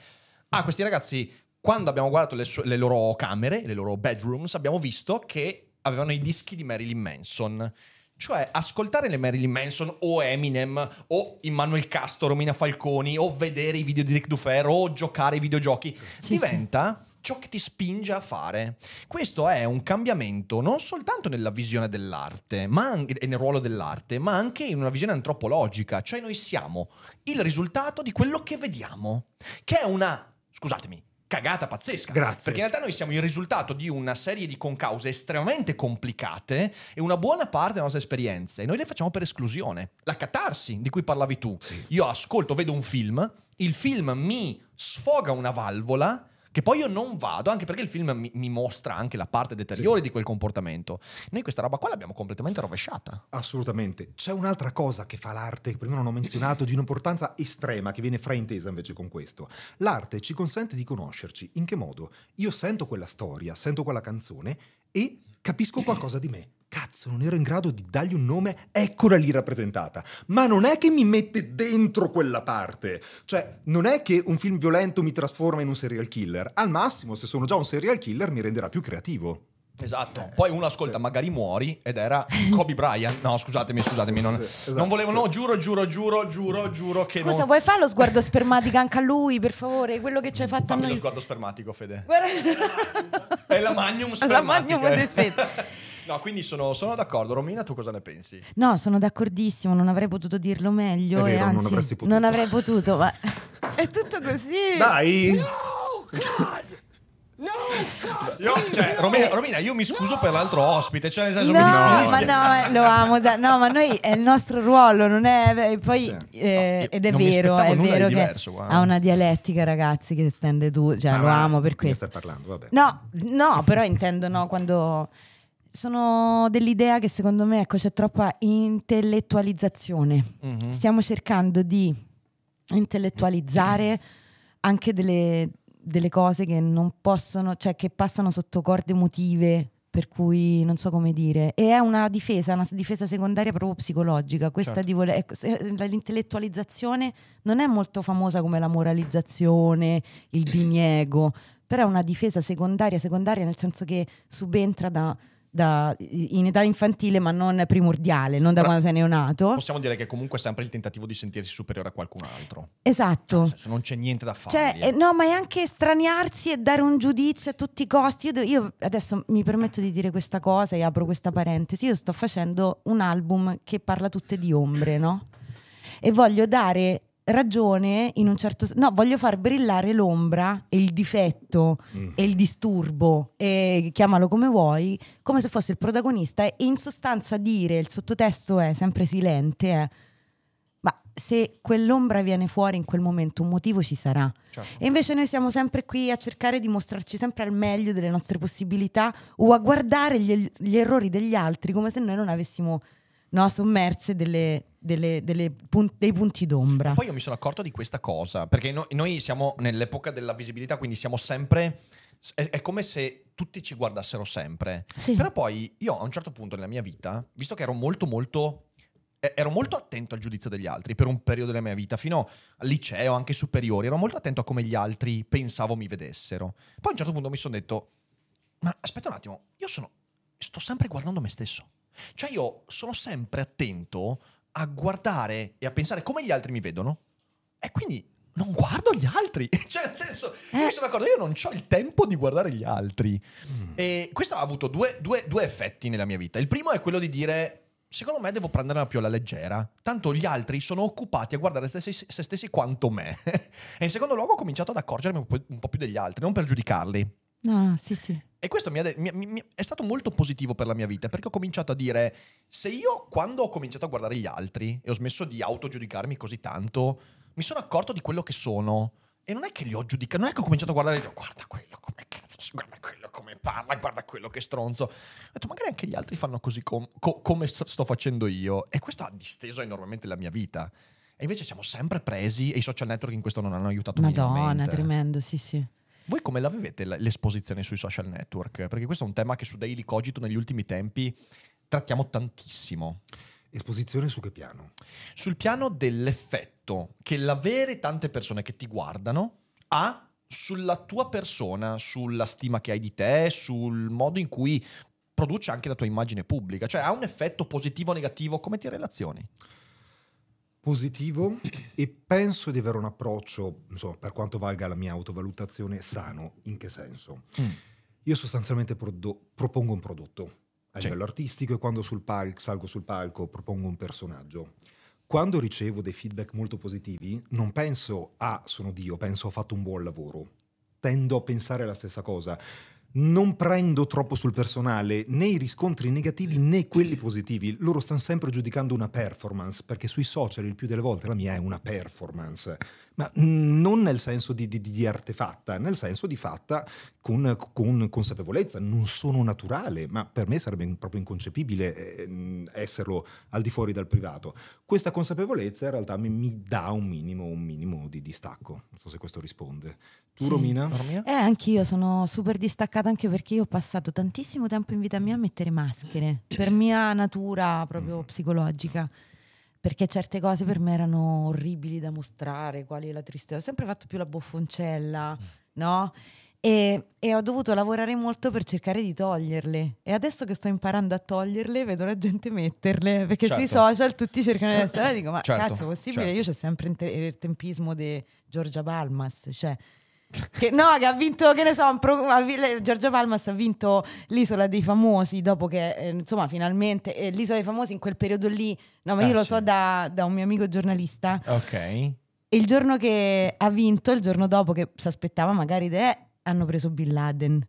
a ah, questi ragazzi quando abbiamo guardato le, so- le loro camere, le loro bedrooms, abbiamo visto che avevano i dischi di Marilyn Manson. Cioè, ascoltare le Marilyn Manson o Eminem o Immanuel Castro, Romina Falconi o vedere i video di Rick Dufer o giocare ai videogiochi sì, diventa ciò che ti spinge a fare. Questo è un cambiamento non soltanto nella visione dell'arte anche, e nel ruolo dell'arte, ma anche in una visione antropologica, cioè noi siamo il risultato di quello che vediamo, che è una, scusatemi, cagata pazzesca. Grazie. Perché in realtà noi siamo il risultato di una serie di concause estremamente complicate e una buona parte delle nostre esperienze. E noi le facciamo per esclusione. La catarsi di cui parlavi tu. Sì. Io ascolto, vedo un film, il film mi sfoga una valvola che poi io non vado, anche perché il film mi, mi mostra anche la parte deteriore sì. di quel comportamento. Noi questa roba qua l'abbiamo completamente rovesciata. Assolutamente. C'è un'altra cosa che fa l'arte, che prima non ho menzionato, di un'importanza estrema, che viene fraintesa invece con questo. L'arte ci consente di conoscerci. In che modo? Io sento quella storia, sento quella canzone e capisco qualcosa di me. Cazzo, non ero in grado di dargli un nome, eccola lì rappresentata. Ma non è che mi mette dentro quella parte. Cioè, non è che un film violento mi trasforma in un serial killer. Al massimo, se sono già un serial killer, mi renderà più creativo. Esatto, eh, poi uno ascolta, magari muori, ed era Kobe Bryant. No, scusatemi, scusatemi, non, esatto, non volevo, no, giuro, giuro, giuro, giuro, giuro che Scusa, non... vuoi fare lo sguardo spermatico anche a lui, per favore? Quello che ci hai fatto Fammi a noi. lo sguardo spermatico, Fede. Guarda... È la magnum spermatica. La magnum del eh. Fede. No, quindi sono, sono, d'accordo. Romina, tu cosa ne pensi? No, sono d'accordissimo, non avrei potuto dirlo meglio. È Vero, e anzi, non avresti potuto. Non avrei potuto, ma è tutto così. Dai! No, God! No, io, cioè, Romina, Romina, io mi scuso no! per l'altro ospite, cioè nel senso no, mi dispiace. ma no, eh, lo amo, da, no, ma noi è il nostro ruolo, non è eh, poi sì. eh, no, ed è vero, è vero diverso, che wow. ha una dialettica, ragazzi, che stende tu, cioè ah, lo amo per questo. Stai parlando, vabbè. No, no, però intendo no quando sono dell'idea che secondo me ecco, c'è troppa intellettualizzazione. Mm-hmm. Stiamo cercando di intellettualizzare anche delle, delle cose che non possono, cioè che passano sotto corde emotive, per cui non so come dire. E è una difesa, una difesa secondaria proprio psicologica. Questa certo. voler, ecco, l'intellettualizzazione non è molto famosa come la moralizzazione, il diniego, però è una difesa secondaria, secondaria nel senso che subentra da da, in età infantile ma non primordiale, non da Però quando sei neonato. Possiamo dire che comunque è sempre il tentativo di sentirsi superiore a qualcun altro. Esatto. Cioè, Senso, non c'è niente da fare. Cioè, eh, no, ma è anche straniarsi e dare un giudizio a tutti i costi. Io, io, adesso mi permetto di dire questa cosa e apro questa parentesi. Io sto facendo un album che parla tutte di ombre, no? E voglio dare ragione in un certo senso. No, voglio far brillare l'ombra e il difetto mm. e il disturbo, e chiamalo come vuoi, come se fosse il protagonista. E in sostanza dire, il sottotesto è sempre silente, è, ma se quell'ombra viene fuori in quel momento, un motivo ci sarà. Certo. E invece noi siamo sempre qui a cercare di mostrarci sempre al meglio delle nostre possibilità o a guardare gli, gli errori degli altri come se noi non avessimo no, sommerse delle delle, delle pun- dei punti d'ombra. Poi io mi sono accorto di questa cosa, perché no- noi siamo nell'epoca della visibilità, quindi siamo sempre... È, è come se tutti ci guardassero sempre. Sì. Però poi io a un certo punto nella mia vita, visto che ero molto molto ero molto attento al giudizio degli altri per un periodo della mia vita, fino al liceo, anche superiori, ero molto attento a come gli altri pensavo mi vedessero. Poi a un certo punto mi sono detto, ma aspetta un attimo, io sono, sto sempre guardando me stesso. Cioè io sono sempre attento a guardare e a pensare come gli altri mi vedono e quindi non guardo gli altri. cioè, nel senso, io eh. sono d'accordo, io non ho il tempo di guardare gli altri. Mm. E questo ha avuto due, due, due, effetti nella mia vita. Il primo è quello di dire, secondo me devo prenderla più alla leggera. Tanto gli altri sono occupati a guardare se stessi, se stessi quanto me. e in secondo luogo ho cominciato ad accorgermi un po' più degli altri, non per giudicarli No, sì, sì. E questo mi, ha, mi, mi, è stato molto positivo per la mia vita, perché ho cominciato a dire, se io quando ho cominciato a guardare gli altri e ho smesso di autogiudicarmi così tanto, mi sono accorto di quello che sono. E non è che li ho giudicati, non è che ho cominciato a guardare e ho guarda quello come cazzo, guarda quello come parla, guarda quello che stronzo. Ho detto, magari anche gli altri fanno così com- co- come sto facendo io. E questo ha disteso enormemente la mia vita. E invece siamo sempre presi e i social network in questo non hanno aiutato Madonna, Madonna, tremendo, sì, sì. Voi come la vivete l'esposizione sui social network? Perché questo è un tema che su Daily Cogito negli ultimi tempi trattiamo tantissimo. Esposizione su che piano? Sul piano dell'effetto che l'avere tante persone che ti guardano ha sulla tua persona, sulla stima che hai di te, sul modo in cui produce anche la tua immagine pubblica, cioè ha un effetto positivo o negativo, come ti relazioni? positivo e penso di avere un approccio, insomma, per quanto valga la mia autovalutazione, sano. In che senso? Mm. Io sostanzialmente prodo- propongo un prodotto a livello sì. artistico e quando sul pal- salgo sul palco propongo un personaggio. Quando ricevo dei feedback molto positivi, non penso a ah, sono Dio, penso ho fatto un buon lavoro. Tendo a pensare la stessa cosa non prendo troppo sul personale né i riscontri negativi né quelli positivi. Loro stanno sempre giudicando una performance, perché sui social il più delle volte la mia è una performance, ma mm, non nel senso di, di, di artefatta, nel senso di fatta con, con, consapevolezza. Non sono naturale, ma per me sarebbe proprio inconcepibile eh, mm, esserlo al di fuori dal privato. Questa consapevolezza in realtà mi, mi dà un minimo, un minimo meno di distacco. Non so se questo risponde. Tu, sì. Romina? Romina? Eh, anch'io sono super distaccata anche perché io ho passato tantissimo tempo in vita mia a mettere maschere, per mia natura proprio mm. psicologica. Perché certe cose per me erano orribili da mostrare, quali la tristezza. Ho sempre fatto più la boffoncella, mm. no? E, e, ho dovuto lavorare molto per cercare di toglierle. E adesso che sto imparando a toglierle, vedo la gente metterle. Perché certo. sui social tutti cercano di essere. dico, ma certo, cazzo, è possibile? Certo. Io c'è sempre il tempismo di Giorgia Palmas. Cioè, che, no, che ha vinto, che ne so, pro, Giorgia Palmas ha vinto l'isola dei famosi dopo che, eh, insomma, finalmente eh, l'isola dei famosi in quel periodo lì. No, ma ah, io sì. lo so da, da un mio amico giornalista. Ok. E il giorno che ha vinto, il giorno dopo che si aspettava magari idee, hanno preso Bin Laden.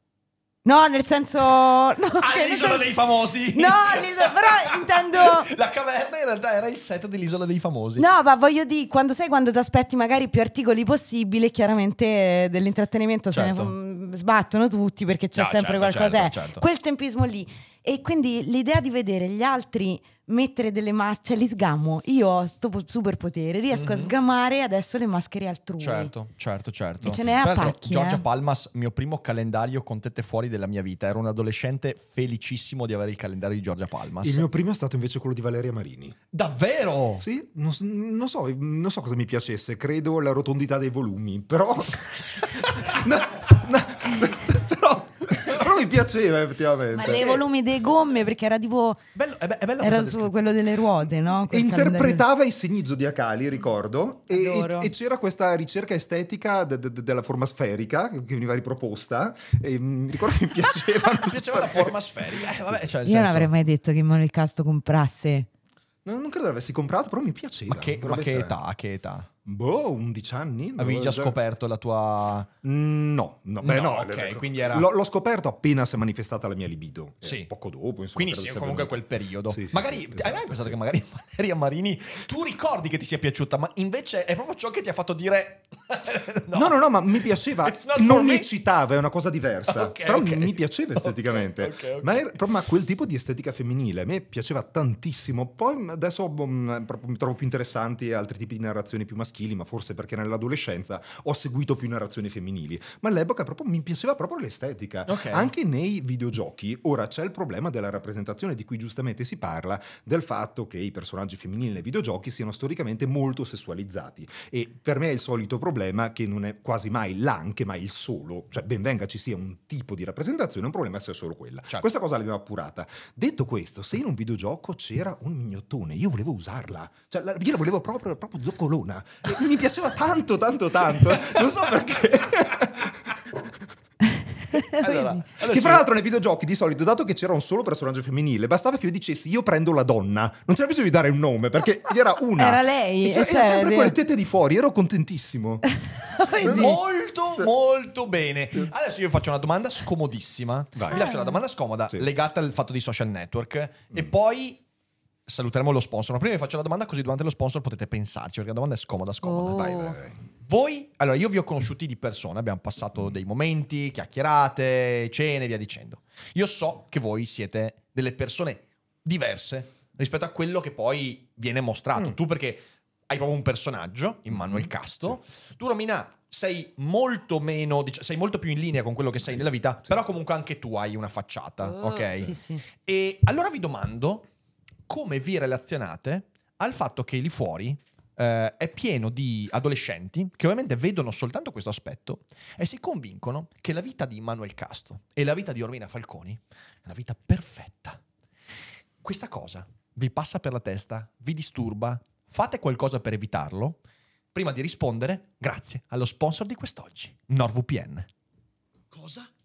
No, nel senso. No, ah, l'isola senso... dei famosi! No, l'isola, però intendo. La caverna in realtà era il set dell'isola dei famosi. No, ma voglio dire, quando sai quando ti aspetti magari più articoli possibile, chiaramente eh, dell'intrattenimento certo. se mm, ne sbattono tutti perché c'è no, sempre certo, qualcosa. Eh. Certo, certo. Quel tempismo lì. E quindi l'idea di vedere gli altri mettere delle maschere, cioè li sgamo. Io ho questo superpotere, riesco mm-hmm. a mhm. sgamare adesso le maschere altrui. Certo, certo, certo. E ce n'è a pacchi, Giorgia eh? Palmas, mio primo calendario con tette fuori della mia vita. Ero un adolescente felicissimo di avere il calendario di Giorgia Palmas. Il mio primo è stato invece quello di Valeria Marini. Davvero? Sì, non, non so, non so cosa mi piacesse, credo la rotondità dei volumi, però... no, no piaceva effettivamente. Ma le volumi dei gomme perché era tipo... Bello, è be- è era su quello delle ruote, no? Quel Interpretava calendario. i segni zodiacali, ricordo, e, e, c'era questa ricerca estetica de- de- della forma sferica che veniva riproposta. E, mh, mm, ricordo che mi piaceva. mi piaceva la forma sferica. Eh, vabbè, cioè, Io senso... non avrei mai detto che Monocasto comprasse. non credo l'avessi comprato, però mi piaceva. Ma che, ma che età? Che età? Boh, 11 anni? Avevi già scoperto la tua... Mm, no, no, beh, no, no okay, quindi era... L'ho, scoperto appena si è manifestata la mia libido, eh, sì. poco dopo, insomma. Quindi sì, comunque quel periodo. Sì, sì, magari, esatto, hai mai esatto, pensato che magari Valeria Marini, tu ricordi che ti sia piaciuta, ma invece è proprio ciò che ti ha fatto dire... no. no. no, no, ma mi piaceva, non mi eccitava, è una cosa diversa, okay, però okay. mi piaceva esteticamente. Ma, era, ma quel tipo di estetica femminile, a me piaceva tantissimo. Poi adesso boh, mi trovo più interessanti altri tipi di narrazioni più maschili maschili, ma forse perché nell'adolescenza ho seguito più narrazioni femminili. Ma all'epoca proprio, mi piaceva proprio l'estetica. Okay. Anche nei videogiochi ora c'è il problema della rappresentazione di cui giustamente si parla, del fatto che i personaggi femminili nei videogiochi siano storicamente molto sessualizzati. E per me è il solito problema che non è quasi mai l'anche, ma il solo. Cioè, ben venga ci sia un tipo di rappresentazione, un problema è solo quella. Certo. Questa cosa l'abbiamo appurata. Detto questo, se in un videogioco c'era un mignottone, io volevo usarla. Cioè, la, io la volevo proprio, proprio zoccolona mi piaceva tanto, tanto, tanto. Non so perché. Allora, allora che fra l'altro nei videogiochi di solito, dato che c'era un solo personaggio femminile, bastava che io dicessi io prendo la donna, non c'era bisogno di dare un nome perché era una. Era lei. E c'era, cioè, sempre con le tette di fuori, ero contentissimo. molto, molto bene. Adesso io faccio una domanda scomodissima. Vai. Vi lascio una domanda scomoda sì. legata al fatto dei social network mm. e poi saluteremo lo sponsor. Ma prima vi faccio la domanda così durante lo sponsor potete pensarci, perché la domanda è scomoda, scomoda. Oh. Vai, vai, vai. Oh. Voi, allora io vi ho conosciuti di persona, abbiamo passato mm. dei momenti, chiacchierate, cene, via dicendo. Io so che voi siete delle persone diverse rispetto a quello che poi viene mostrato. Mm. Tu perché hai proprio un personaggio, Immanuel mm. Mm-hmm. Casto. Sì. Tu Romina sei molto meno, dic- sei molto più in linea con quello che sei sì. nella vita, sì. però comunque anche tu hai una facciata, oh, ok? Sì, sì. E allora vi domando come vi relazionate al fatto che lì fuori eh, è pieno di adolescenti che ovviamente vedono soltanto questo aspetto e si convincono che la vita di Manuel Castro e la vita di Ormina Falconi è una vita perfetta. Questa cosa vi passa per la testa, vi disturba, fate qualcosa per evitarlo. Prima di rispondere, grazie allo sponsor di quest'oggi, NordVPN. Cosa?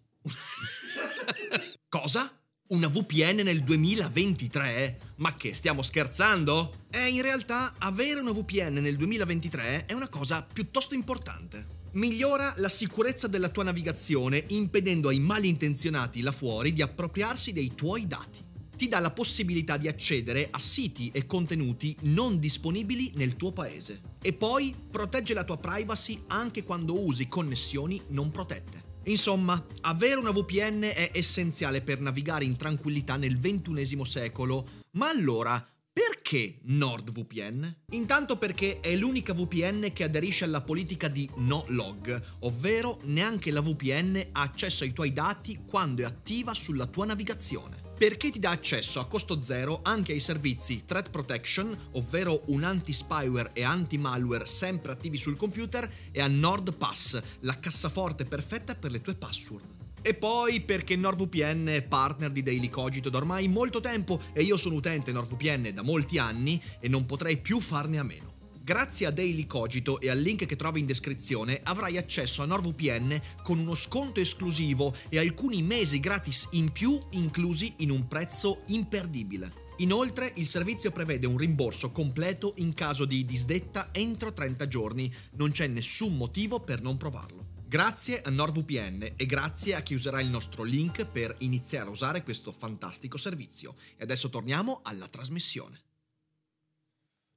Cosa? Una VPN nel 2023? Ma che stiamo scherzando? Eh, in realtà avere una VPN nel 2023 è una cosa piuttosto importante. Migliora la sicurezza della tua navigazione impedendo ai malintenzionati là fuori di appropriarsi dei tuoi dati. Ti dà la possibilità di accedere a siti e contenuti non disponibili nel tuo paese. E poi protegge la tua privacy anche quando usi connessioni non protette. Insomma, avere una VPN è essenziale per navigare in tranquillità nel XXI secolo, ma allora perché NordVPN? Intanto perché è l'unica VPN che aderisce alla politica di no log, ovvero neanche la VPN ha accesso ai tuoi dati quando è attiva sulla tua navigazione perché ti dà accesso a costo zero anche ai servizi Threat Protection, ovvero un anti-spyware e anti-malware sempre attivi sul computer, e a NordPass, la cassaforte perfetta per le tue password. E poi perché NordVPN è partner di Daily Cogito da ormai molto tempo e io sono utente NordVPN da molti anni e non potrei più farne a meno. Grazie a Daily Cogito e al link che trovi in descrizione avrai accesso a NordVPN con uno sconto esclusivo e alcuni mesi gratis in più inclusi in un prezzo imperdibile. Inoltre il servizio prevede un rimborso completo in caso di disdetta entro 30 giorni, non c'è nessun motivo per non provarlo. Grazie a NordVPN e grazie a chi userà il nostro link per iniziare a usare questo fantastico servizio. E adesso torniamo alla trasmissione.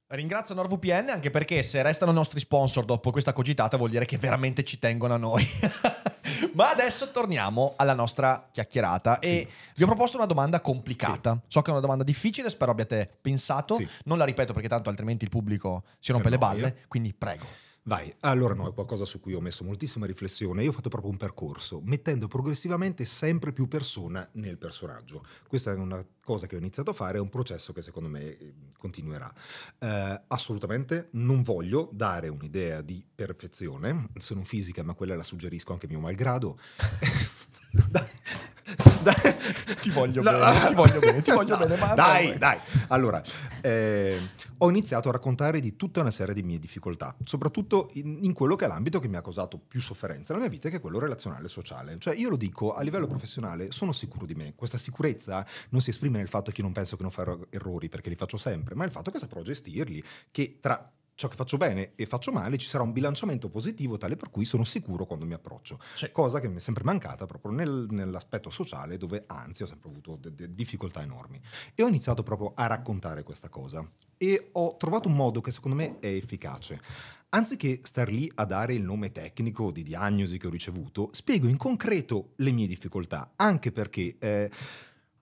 Ringrazio NordVPN anche perché se restano nostri sponsor dopo questa cogitata vuol dire che veramente ci tengono a noi. Ma adesso torniamo alla nostra chiacchierata sì, e vi ho proposto una domanda complicata. Sì. So che è una domanda difficile, spero abbiate pensato. Non la ripeto perché tanto altrimenti il pubblico si rompe le balle, via. quindi prego. Vai, allora no, è qualcosa su cui ho messo moltissima riflessione. Io ho fatto proprio un percorso, mettendo progressivamente sempre più persona nel personaggio. Questa è una cosa che ho iniziato a fare è un processo che secondo me eh, continuerà. Eh, assolutamente non voglio dare un'idea di perfezione, se non fisica, ma quella la suggerisco anche mio malgrado. dai, dai, ti voglio no, bene, ti voglio bene, ti voglio no, bene. Ma dai, vabbè. dai. Allora, eh, ho iniziato a raccontare di tutta una serie di mie difficoltà, soprattutto in, in, quello che è l'ambito che mi ha causato più sofferenza nella mia vita, che è quello relazionale e sociale. Cioè, io lo dico, a livello professionale sono sicuro di me. Questa sicurezza non si esprime non il fatto che io non penso che non farò errori, perché li faccio sempre, ma il fatto che saprò gestirli, che tra ciò che faccio bene e faccio male ci sarà un bilanciamento positivo tale per cui sono sicuro quando mi approccio, sì. cosa che mi è sempre mancata proprio nel, nell'aspetto sociale dove anzi ho sempre avuto de- de difficoltà enormi e ho iniziato proprio a raccontare questa cosa e ho trovato un modo che secondo me è efficace. Anziché star lì a dare il nome tecnico di diagnosi che ho ricevuto, spiego in concreto le mie difficoltà, anche perché... Eh,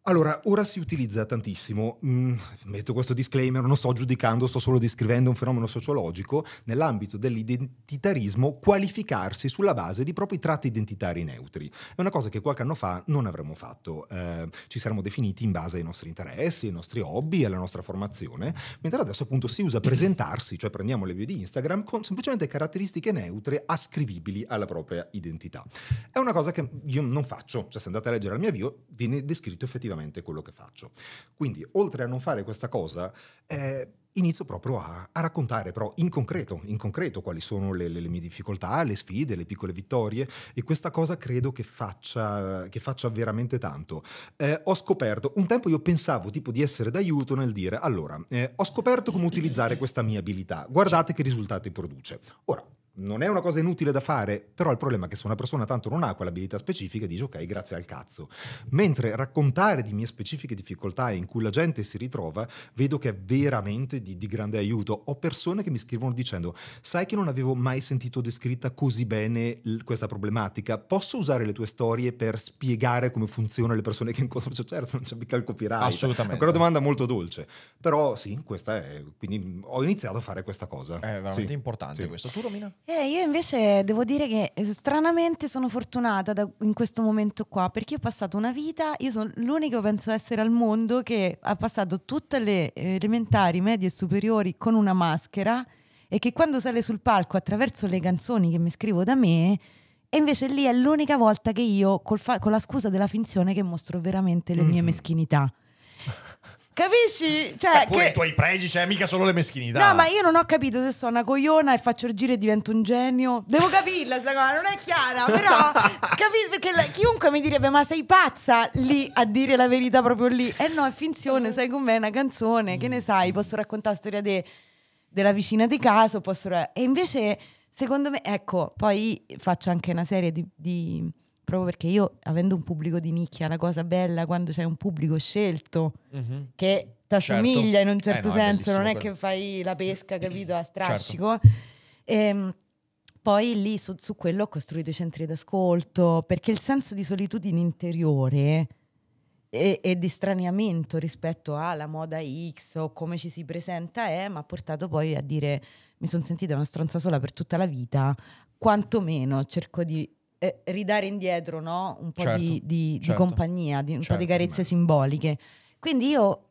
allora, ora si utilizza tantissimo, mm, metto questo disclaimer, non sto giudicando, sto solo descrivendo un fenomeno sociologico, nell'ambito dell'identitarismo qualificarsi sulla base di propri tratti identitari neutri. È una cosa che qualche anno fa non avremmo fatto, eh, ci saremmo definiti in base ai nostri interessi, ai nostri hobby, alla nostra formazione, mentre adesso appunto si usa presentarsi, cioè prendiamo le vie di Instagram, con semplicemente caratteristiche neutre ascrivibili alla propria identità. È una cosa che io non faccio, cioè se andate a leggere la mia bio viene descritto effettivamente effettivamente quello che faccio. Quindi, oltre a non fare questa cosa, eh, inizio proprio a, a, raccontare però in concreto, in concreto quali sono le, le, le, mie difficoltà, le sfide, le piccole vittorie e questa cosa credo che faccia, che faccia veramente tanto. Eh, ho scoperto, un tempo io pensavo tipo di essere d'aiuto nel dire allora, eh, ho scoperto come utilizzare questa mia abilità, guardate che risultati produce. Ora, non è una cosa inutile da fare, però il problema è che se una persona tanto non ha quell'abilità specifica dice ok, grazie al cazzo. Mentre raccontare di mie specifiche difficoltà in cui la gente si ritrova, vedo che è veramente di, di grande aiuto. Ho persone che mi scrivono dicendo sai che non avevo mai sentito descritta così bene l- questa problematica, posso usare le tue storie per spiegare come funzionano le persone che incontro? Cioè, certo, non c'è mica il copyright. Assolutamente. È una domanda molto dolce, però sì, questa è... Quindi ho iniziato a fare questa cosa. È veramente sì. importante sì. questo. Tu Romina? Eh, io invece devo dire che eh, stranamente sono fortunata da, in questo momento qua, perché ho passato una vita, io sono l'unico penso essere al mondo che ha passato tutte le elementari, medie e superiori con una maschera e che quando sale sul palco attraverso le canzoni che mi scrivo da me, e invece lì è l'unica volta che io, fa- con la scusa della finzione, che mostro veramente le mie mm-hmm. meschinità. Capisci? Cioè, eh, pure che... i tuoi pregi, cioè, mica solo le meschinità. No, ma io non ho capito se sono una cogliona e faccio il giro e divento un genio. Devo capirla sta cosa, non è chiara, però capisci perché la... chiunque mi direbbe "Ma sei pazza?" lì a dire la verità proprio lì. Eh no, è finzione, sai com'è una canzone, che ne mm. sai? Posso raccontare la storia de... della vicina di casa, posso E invece secondo me, ecco, poi faccio anche una serie di, di proprio perché io, avendo un pubblico di nicchia, la cosa bella quando c'è un pubblico scelto mm-hmm. che ti assomiglia certo. in un certo, certo eh no, senso, è non è quello. che fai la pesca, capito, a strascico. Certo. E, ehm, poi lì su, su, quello ho costruito i centri d'ascolto, perché il senso di solitudine interiore e, e di straniamento rispetto alla moda X o come ci si presenta è, mi ha portato poi a dire mi sono sentita una stronza sola per tutta la vita, quantomeno cerco di eh, ridare indietro no? un po' certo, di, di, certo, di, compagnia, di, un certo, po' di certo, carezze beh. simboliche. Quindi io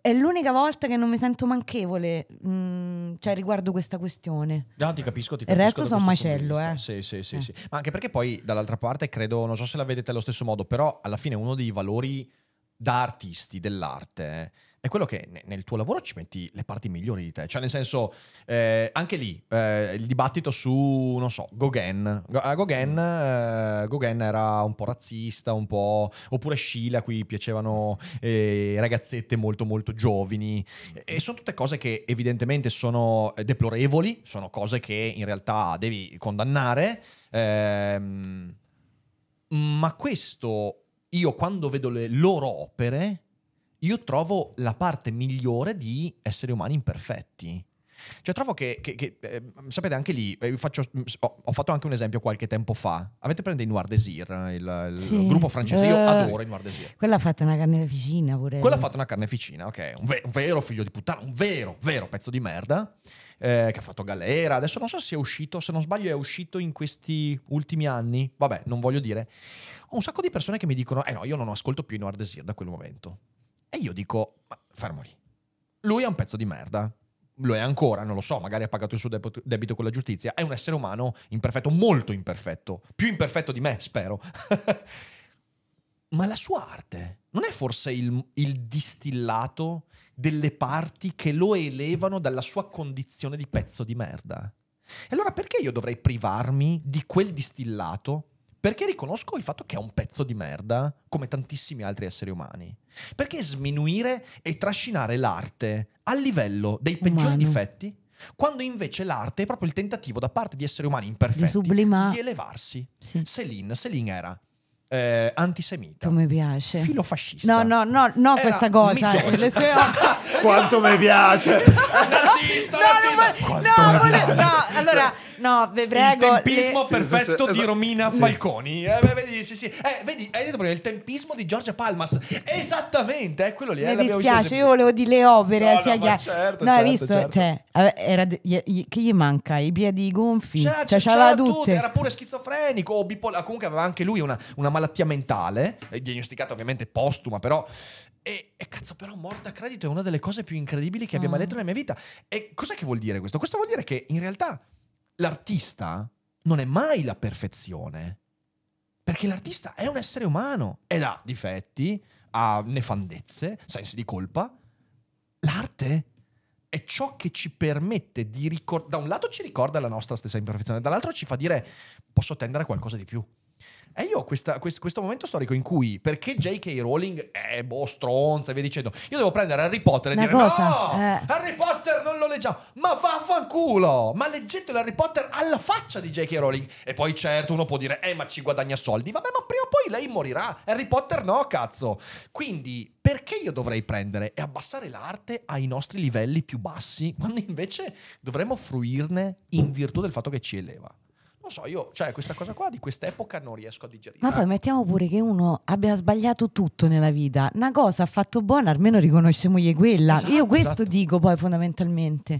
è l'unica volta che non mi sento manchevole mh, mm, cioè, riguardo questa questione. No, ti capisco, ti capisco. Il resto sono macello, eh. Sì, sì, sì, eh. sì. Ma anche perché poi dall'altra parte credo, non so se la vedete allo stesso modo, però alla fine uno dei valori da artisti dell'arte... Eh, è quello che nel tuo lavoro ci metti le parti migliori di te. Cioè, nel senso, eh, anche lì eh, il dibattito su, non so, Gauguin. Eh, Gauguin, eh, Gauguin, era un po' razzista, un po'. oppure Schiele, a cui piacevano eh, ragazzette molto, molto giovani. E sono tutte cose che evidentemente sono deplorevoli, sono cose che in realtà devi condannare. Ehm, ma questo, io quando vedo le loro opere io trovo la parte migliore di esseri umani imperfetti. Cioè, trovo che, che, che eh, sapete, anche lì eh, faccio, mm, ho, ho, fatto anche un esempio qualche tempo fa. Avete preso i Noir Désir, il, il sì. gruppo francese? Io uh, adoro i Noir Désir. Quella ha fatto una carneficina pure. Quella ha fatto una carneficina, ok. Un, ve- un, vero figlio di puttana, un vero, vero pezzo di merda. Eh, che ha fatto galera. Adesso non so se è uscito, se non sbaglio, è uscito in questi ultimi anni. Vabbè, non voglio dire. Ho un sacco di persone che mi dicono: Eh no, io non ascolto più i Noir Désir da quel momento. E io dico, ma fermo lì. Lui è un pezzo di merda. Lo è ancora, non lo so, magari ha pagato il suo debito con la giustizia. È un essere umano imperfetto, molto imperfetto. Più imperfetto di me, spero. ma la sua arte non è forse il, il, distillato delle parti che lo elevano dalla sua condizione di pezzo di merda? E allora perché io dovrei privarmi di quel distillato perché riconosco il fatto che è un pezzo di merda, come tantissimi altri esseri umani. Perché sminuire e trascinare l'arte a livello dei peggiori Umano. difetti, quando invece l'arte è proprio il tentativo da parte di esseri umani imperfetti di, sublima... di elevarsi. Sì. Selin, Selin era eh, antisemita. Come piace. Filofascista. No, no, no, no era questa cosa. Sue... Quanto mi piace. razzista, no, razzista. No, vole- no, allora, no, vi prego. Il tempismo le... perfetto sì, di Romina sì. Falconi. Eh, vedi, sì, sì. Eh, vedi, hai detto prima, il tempismo di Giorgia Palmas. Esattamente, è quello lì. Eh, Mi dispiace, io volevo dire le opere. No, sia no, certo, no certo, hai visto? Certo. Cioè, era, gli, gli, che gli manca? I piedi gonfi. C'era, cioè, cioè, c'era tutte. Era pure schizofrenico o bipolare. Comunque aveva anche lui una, una malattia mentale, eh, diagnosticata ovviamente postuma, però e, e, cazzo, però morta a credito è una delle cose più incredibili che abbia mai mm. letto nella mia vita. E cos'è che vuol dire questo? Questo vuol dire che in realtà l'artista non è mai la perfezione. Perché l'artista è un essere umano ed ha difetti, ha nefandezze, sensi di colpa. L'arte è ciò che ci permette di ricordare, da un lato ci ricorda la nostra stessa imperfezione, dall'altro ci fa dire posso tendere a qualcosa di più. E io ho questa, quest, questo momento storico in cui, perché J.K. Rowling è boh, stronza e via dicendo, io devo prendere Harry Potter e Una dire cosa, no, eh. Harry Potter non lo leggiamo, ma vaffanculo, ma leggete Harry Potter alla faccia di J.K. Rowling. E poi certo uno può dire, eh ma ci guadagna soldi, vabbè ma prima o poi lei morirà, Harry Potter no cazzo. Quindi perché io dovrei prendere e abbassare l'arte ai nostri livelli più bassi, quando invece dovremmo fruirne in virtù del fatto che ci eleva? Non so, io, cioè, questa cosa qua di quest'epoca non riesco a digerire. Ma poi mettiamo pure che uno abbia sbagliato tutto nella vita. Una cosa ha fatto buona, almeno riconosciamogli quella. Esatto, io questo esatto. dico poi fondamentalmente.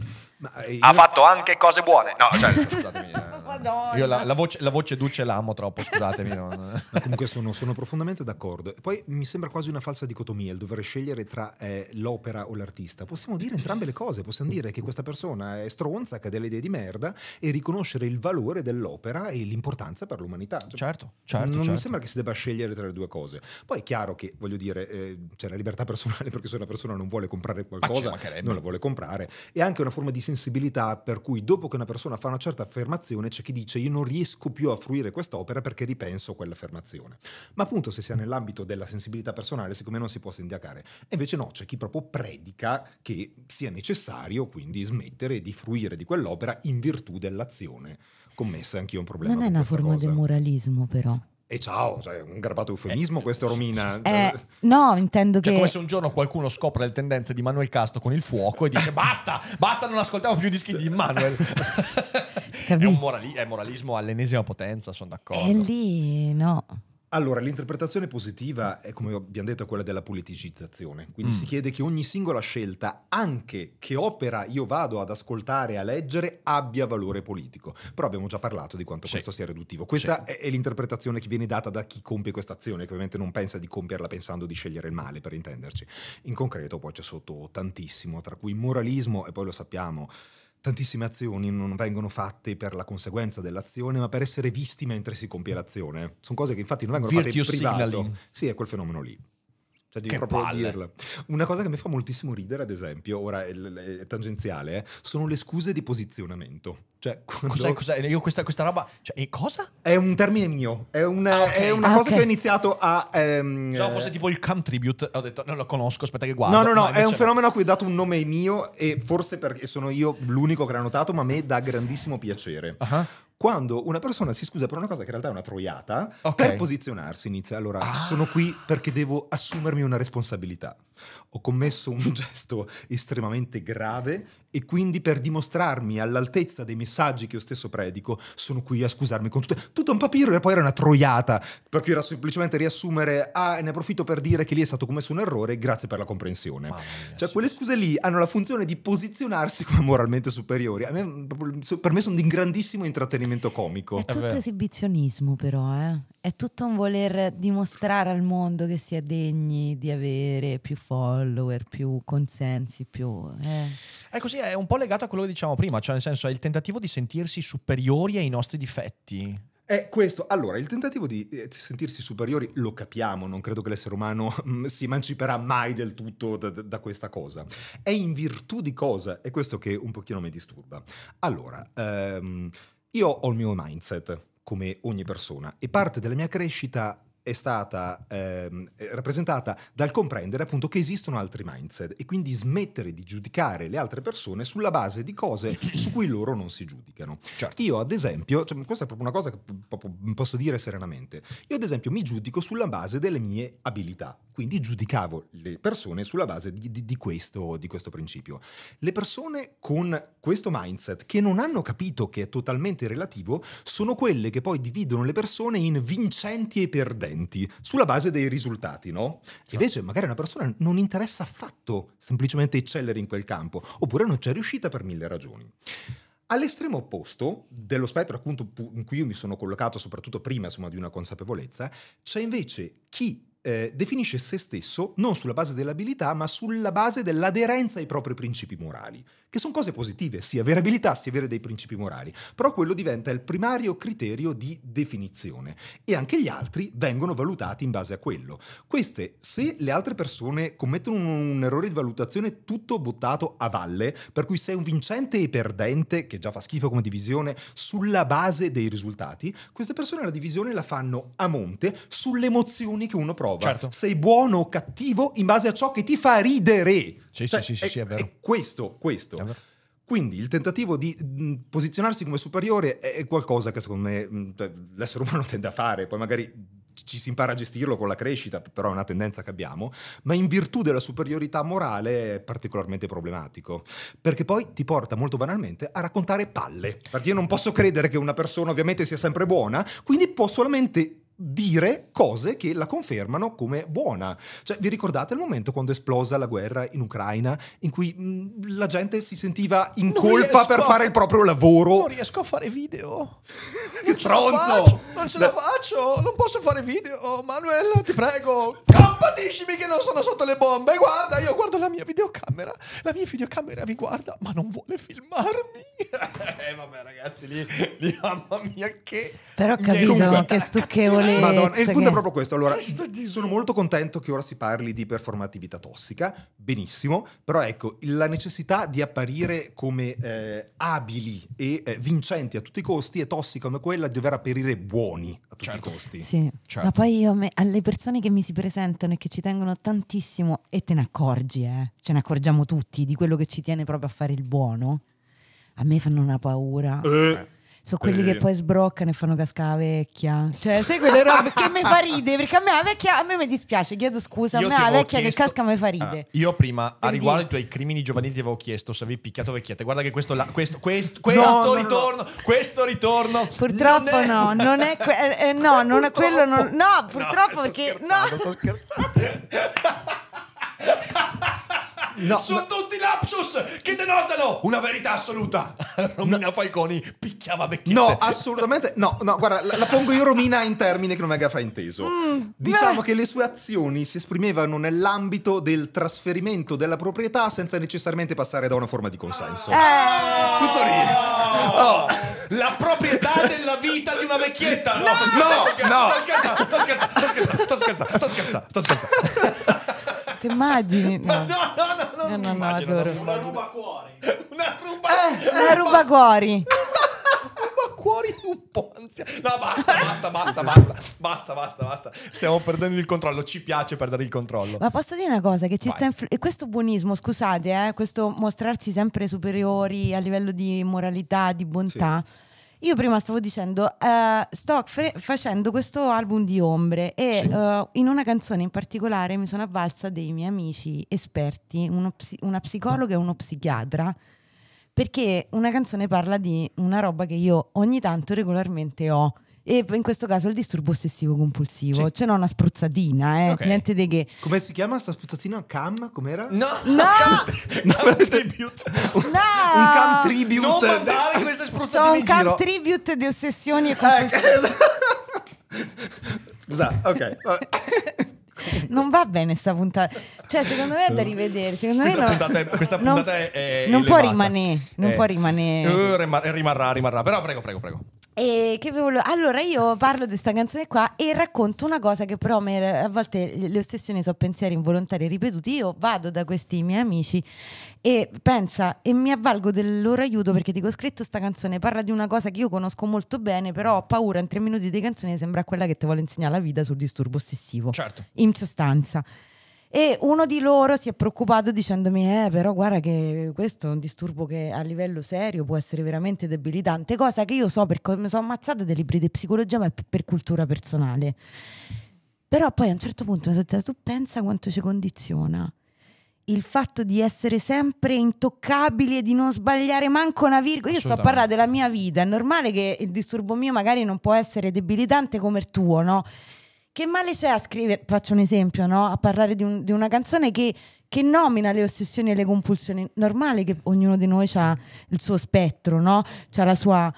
Eh, io... Ha fatto anche cose buone. No, cioè... scusatemi. Eh, io la, la, voce, la, voce, duce l'amo troppo, scusatemi. No. comunque sono, sono, profondamente d'accordo. Poi mi sembra quasi una falsa dicotomia il dover scegliere tra eh, l'opera o l'artista. Possiamo dire entrambe le cose. Possiamo dire che questa persona è stronza, che ha delle idee di merda e riconoscere il valore dell'opera e l'importanza per l'umanità. Cioè, certo, certo. Non certo. mi sembra che si debba scegliere tra le due cose. Poi è chiaro che, voglio dire, eh, c'è la libertà personale perché se una persona non vuole comprare qualcosa, non la vuole comprare. È anche una forma di sensibilità sensibilità per cui dopo che una persona fa una certa affermazione c'è chi dice io non riesco più a fruire quest'opera perché ripenso quell'affermazione. Ma appunto se sia nell'ambito della sensibilità personale siccome non si può sindacare. E invece no, c'è chi proprio predica che sia necessario quindi smettere di fruire di quell'opera in virtù dell'azione commessa. Anch'io ho un problema. Non è una forma cosa. di moralismo però. E ciao, cioè, un garbato eufemismo eh, questo Romina. Eh, cioè, no, intendo cioè, che... come se un giorno qualcuno scopre le tendenze di Manuel Castro con il fuoco e dice basta, basta, non ascoltiamo più dischi di Manuel. è un morali- è moralismo all'ennesima potenza, sono d'accordo. E lì no. Allora, l'interpretazione positiva è, come abbiamo detto, quella della politicizzazione. Quindi mm. si chiede che ogni singola scelta, anche che opera io vado ad ascoltare e a leggere, abbia valore politico. Però abbiamo già parlato di quanto C'è. questo sia riduttivo. Questa C'è. è l'interpretazione che viene data da chi compie questa azione, che ovviamente non pensa di compierla pensando di scegliere il male, per intenderci. In concreto poi c'è sotto tantissimo, tra cui moralismo e poi lo sappiamo, tantissime azioni non vengono fatte per la conseguenza dell'azione, ma per essere visti mentre si compie l'azione. Sono cose che infatti non vengono Virtue fatte in privato. Signaling. Sì, è quel fenomeno lì. Cioè, devi che proprio palle. dirla. Una cosa che mi fa moltissimo ridere, ad esempio, ora è, è tangenziale, eh, sono le scuse di posizionamento. Cioè, quando... cos'è, cos'è? Io questa, questa roba. Cioè, e eh, cosa? È un termine mio. È una, ah, okay. è una ah, cosa okay. che ho iniziato a. Ehm, cioè, eh, forse tipo il cam tribute. Ho detto, non lo conosco, aspetta che guardo. No, no, no. È un fenomeno no. a cui ho dato un nome mio, e forse perché sono io l'unico che l'ha notato, ma a me dà grandissimo piacere. Uh-huh quando una persona si scusa per una cosa che in realtà è una troiata, okay. per posizionarsi inizia, allora ah. sono qui perché devo assumermi una responsabilità ho commesso un gesto estremamente grave e quindi per dimostrarmi all'altezza dei messaggi che io stesso predico sono qui a scusarmi con tutte, tutto un papiro e poi era una troiata per cui era semplicemente riassumere ah ne approfitto per dire che lì è stato commesso un errore grazie per la comprensione mia, cioè quelle scuse lì hanno la funzione di posizionarsi come moralmente superiori me, per me sono di grandissimo intrattenimento comico è tutto esibizionismo però eh? è tutto un voler dimostrare al mondo che si è degni di avere più forza follower, più consensi, più... Eh. È così, è un po' legato a quello che diciamo prima, cioè nel senso è il tentativo di sentirsi superiori ai nostri difetti. È questo. Allora, il tentativo di eh, sentirsi superiori lo capiamo, non credo che l'essere umano si emanciperà mai del tutto da, da questa cosa. È in virtù di cosa? È questo che un pochino mi disturba. Allora, ehm, io ho il mio mindset, come ogni persona, e parte della mia crescita è stata ehm, eh, rappresentata dal comprendere appunto che esistono altri mindset e quindi smettere di giudicare le altre persone sulla base di cose su cui loro non si giudicano. Certo. Io ad esempio, cioè, questa è proprio una cosa che posso dire serenamente, io ad esempio mi giudico sulla base delle mie abilità, quindi giudicavo le persone sulla base di, di, di, questo, di questo principio. Le persone con questo mindset che non hanno capito che è totalmente relativo sono quelle che poi dividono le persone in vincenti e perdenti contenti sulla base dei risultati, no? Certo. Invece magari una persona non interessa affatto semplicemente eccellere in quel campo, oppure non c'è riuscita per mille ragioni. All'estremo opposto dello spettro appunto in cui io mi sono collocato soprattutto prima insomma, di una consapevolezza, c'è invece chi eh, definisce se stesso non sulla base dell'abilità ma sulla base dell'aderenza ai propri principi morali che sono cose positive, sia abilità, sia avere dei principi morali, però quello diventa il primario criterio di definizione e anche gli altri vengono valutati in base a quello. Queste, se le altre persone commettono un, un errore di valutazione tutto buttato a valle, per cui sei un vincente e perdente, che già fa schifo come divisione, sulla base dei risultati, queste persone la divisione la fanno a monte sulle emozioni che uno prova. Certo. Sei buono o cattivo in base a ciò che ti fa ridere. Sì, cioè, sì, sì, è, sì, è vero. È questo, questo. Chiaro. Quindi il tentativo di mm, posizionarsi come superiore è qualcosa che secondo me mm, cioè, l'essere umano tende a fare, poi magari ci si impara a gestirlo con la crescita, però è una tendenza che abbiamo, ma in virtù della superiorità morale è particolarmente problematico, perché poi ti porta molto banalmente a raccontare palle, perché io non posso credere che una persona ovviamente sia sempre buona, quindi può solamente dire cose che la confermano come buona. Cioè, vi ricordate il momento quando esplosa la guerra in Ucraina, in cui mh, mm, la gente si sentiva in non colpa per fare il proprio lavoro? Non riesco a fare video. che stronzo! Non ce la faccio! Non posso fare video! Manuel, ti prego! Compatiscimi che non sono sotto le bombe! Guarda, io guardo la mia videocamera, la mia videocamera mi guarda, ma non vuole filmarmi! eh, vabbè, ragazzi, lì, lì mamma mia, che... Però capito, che stucchevole volete. Madonna, eh, e il punto è proprio questo. Allora, sono molto contento che ora si parli di performatività tossica, benissimo, però ecco, la necessità di apparire come eh, abili e eh, vincenti a tutti i costi è tossica come quella di dover apparire buoni a tutti certo. i costi. Sì, certo. ma poi io me, alle persone che mi si presentano e che ci tengono tantissimo, e te ne accorgi, eh, ce ne accorgiamo tutti di quello che ci tiene proprio a fare il buono, a me fanno una paura. Eh sono quelli eh. che poi sbroccano e fanno cascare la vecchia. Cioè, sai quelle robe che mi fa ride? perché a me la vecchia, a me mi dispiace, chiedo scusa, io a me la vecchia chiesto... che casca mi fa ride. Ah, io prima, per a riguardo ai tuoi crimini giovanili, ti avevo chiesto se avevi picchiato vecchiette. Guarda che questo, la, questo, quest, questo no, ritorno, no, questo ritorno. Purtroppo non no, non è, que- eh, eh, no, non è quello, non, no, purtroppo perché... No, sto scherzando. No, Sono no. tutti lapsus che denotano una verità assoluta. Romina no. Falconi picchiava vecchiette. No, assolutamente no. no guarda, la, la, pongo io Romina in termini che non venga frainteso. Mm, diciamo beh. che le sue azioni si esprimevano nell'ambito del trasferimento della proprietà senza necessariamente passare da una forma di consenso. Ah. Eh. Tutto lì. Oh. oh. La proprietà della vita di una vecchietta. No, no, no. Sto scherzando, sto scherzando, sto scherzando, sto scherzando. Sto scherzando. Ti immagini? No. Ma no, no, no, no, no, no, no adoro. Una ruba cuori. Una ruba, eh, una ruba cuori. cuori un po' anziani. No, basta, basta, basta, basta, basta, basta, basta. Stiamo perdendo il controllo. Ci piace perdere il controllo. Ma posso dire una cosa? Che ci Vai. sta influ- questo buonismo, scusate, eh, questo mostrarsi sempre superiori a livello di moralità, di bontà. Sì io prima stavo dicendo, uh, sto fre- facendo questo album di ombre e sì. uh, in una canzone in particolare mi sono avvalsa dei miei amici esperti, ps- una psicologa e uno psichiatra, perché una canzone parla di una roba che io ogni tanto regolarmente ho. E in questo caso il disturbo ossessivo compulsivo, sì. cioè non una spruzzatina, eh. okay. niente di che. Come si chiama sta spruzzatina? Cam? Com'era? No! No! no, no! cam tribute! No! Un cam tribute! Non mandare so un cap tribute di ossessioni e compulsioni. Eh, Scusa, ok. non va bene sta puntata. Cioè, secondo me è da rivederci. Questa, no, puntata è, questa, puntata non, è, è non può rimanere, non eh, può rimanere. Eh, rimarrà, rimarrà. Però prego, prego, prego. E che volevo... Allora io parlo di questa canzone qua e racconto una cosa che però a volte le ossessioni sono pensieri involontari ripetuti. Io vado da questi miei amici e pensa e mi avvalgo del loro aiuto perché dico ho scritto questa canzone, parla di una cosa che io conosco molto bene, però ho paura in tre minuti di canzone sembra quella che ti vuole insegnare la vita sul disturbo ossessivo. Certo. In sostanza. E uno di loro si è preoccupato dicendomi: Eh, però guarda che questo è un disturbo che a livello serio può essere veramente debilitante, cosa che io so perché mi sono ammazzata dei libri di psicologia, ma è per cultura personale. Però poi a un certo punto mi sono detta: tu pensa quanto ci condiziona il fatto di essere sempre intoccabili e di non sbagliare manco una virgola. Io sto a parlare della mia vita, è normale che il disturbo mio magari non può essere debilitante come il tuo, no? Che male c'è a scrivere, faccio un esempio, no? a parlare di, un, di una canzone che, che, nomina le ossessioni e le compulsioni. Normale che ognuno di noi ha il suo spettro, no? ha la sua...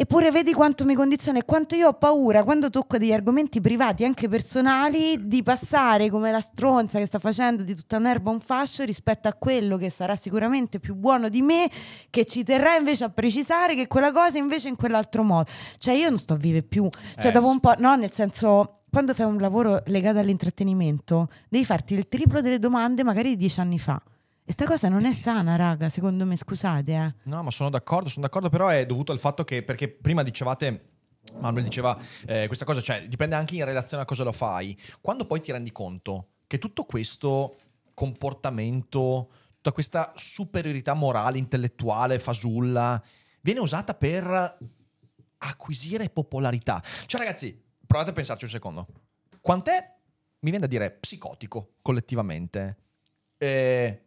Eppure vedi quanto mi condiziona e quanto io ho paura quando tocco degli argomenti privati, anche personali, di passare come la stronza che sta facendo di tutta un'erba un fascio rispetto a quello che sarà sicuramente più buono di me, che ci terrà invece a precisare che quella cosa invece in quell'altro modo. Cioè io non sto a vivere più, cioè eh. dopo un po', no, nel senso quando fai un lavoro legato all'intrattenimento, devi farti il triplo delle domande magari di dieci anni fa. E sta cosa non è sana, raga, secondo me, scusate. Eh. No, ma sono d'accordo, sono d'accordo, però è dovuto al fatto che, perché prima dicevate... Manuel diceva eh, questa cosa, cioè dipende anche in relazione a cosa lo fai. Quando poi ti rendi conto che tutto questo comportamento, tutta questa superiorità morale, intellettuale, fasulla, viene usata per acquisire popolarità. Cioè ragazzi, provate a pensarci un secondo. Quant'è, mi viene da dire, psicotico collettivamente eh,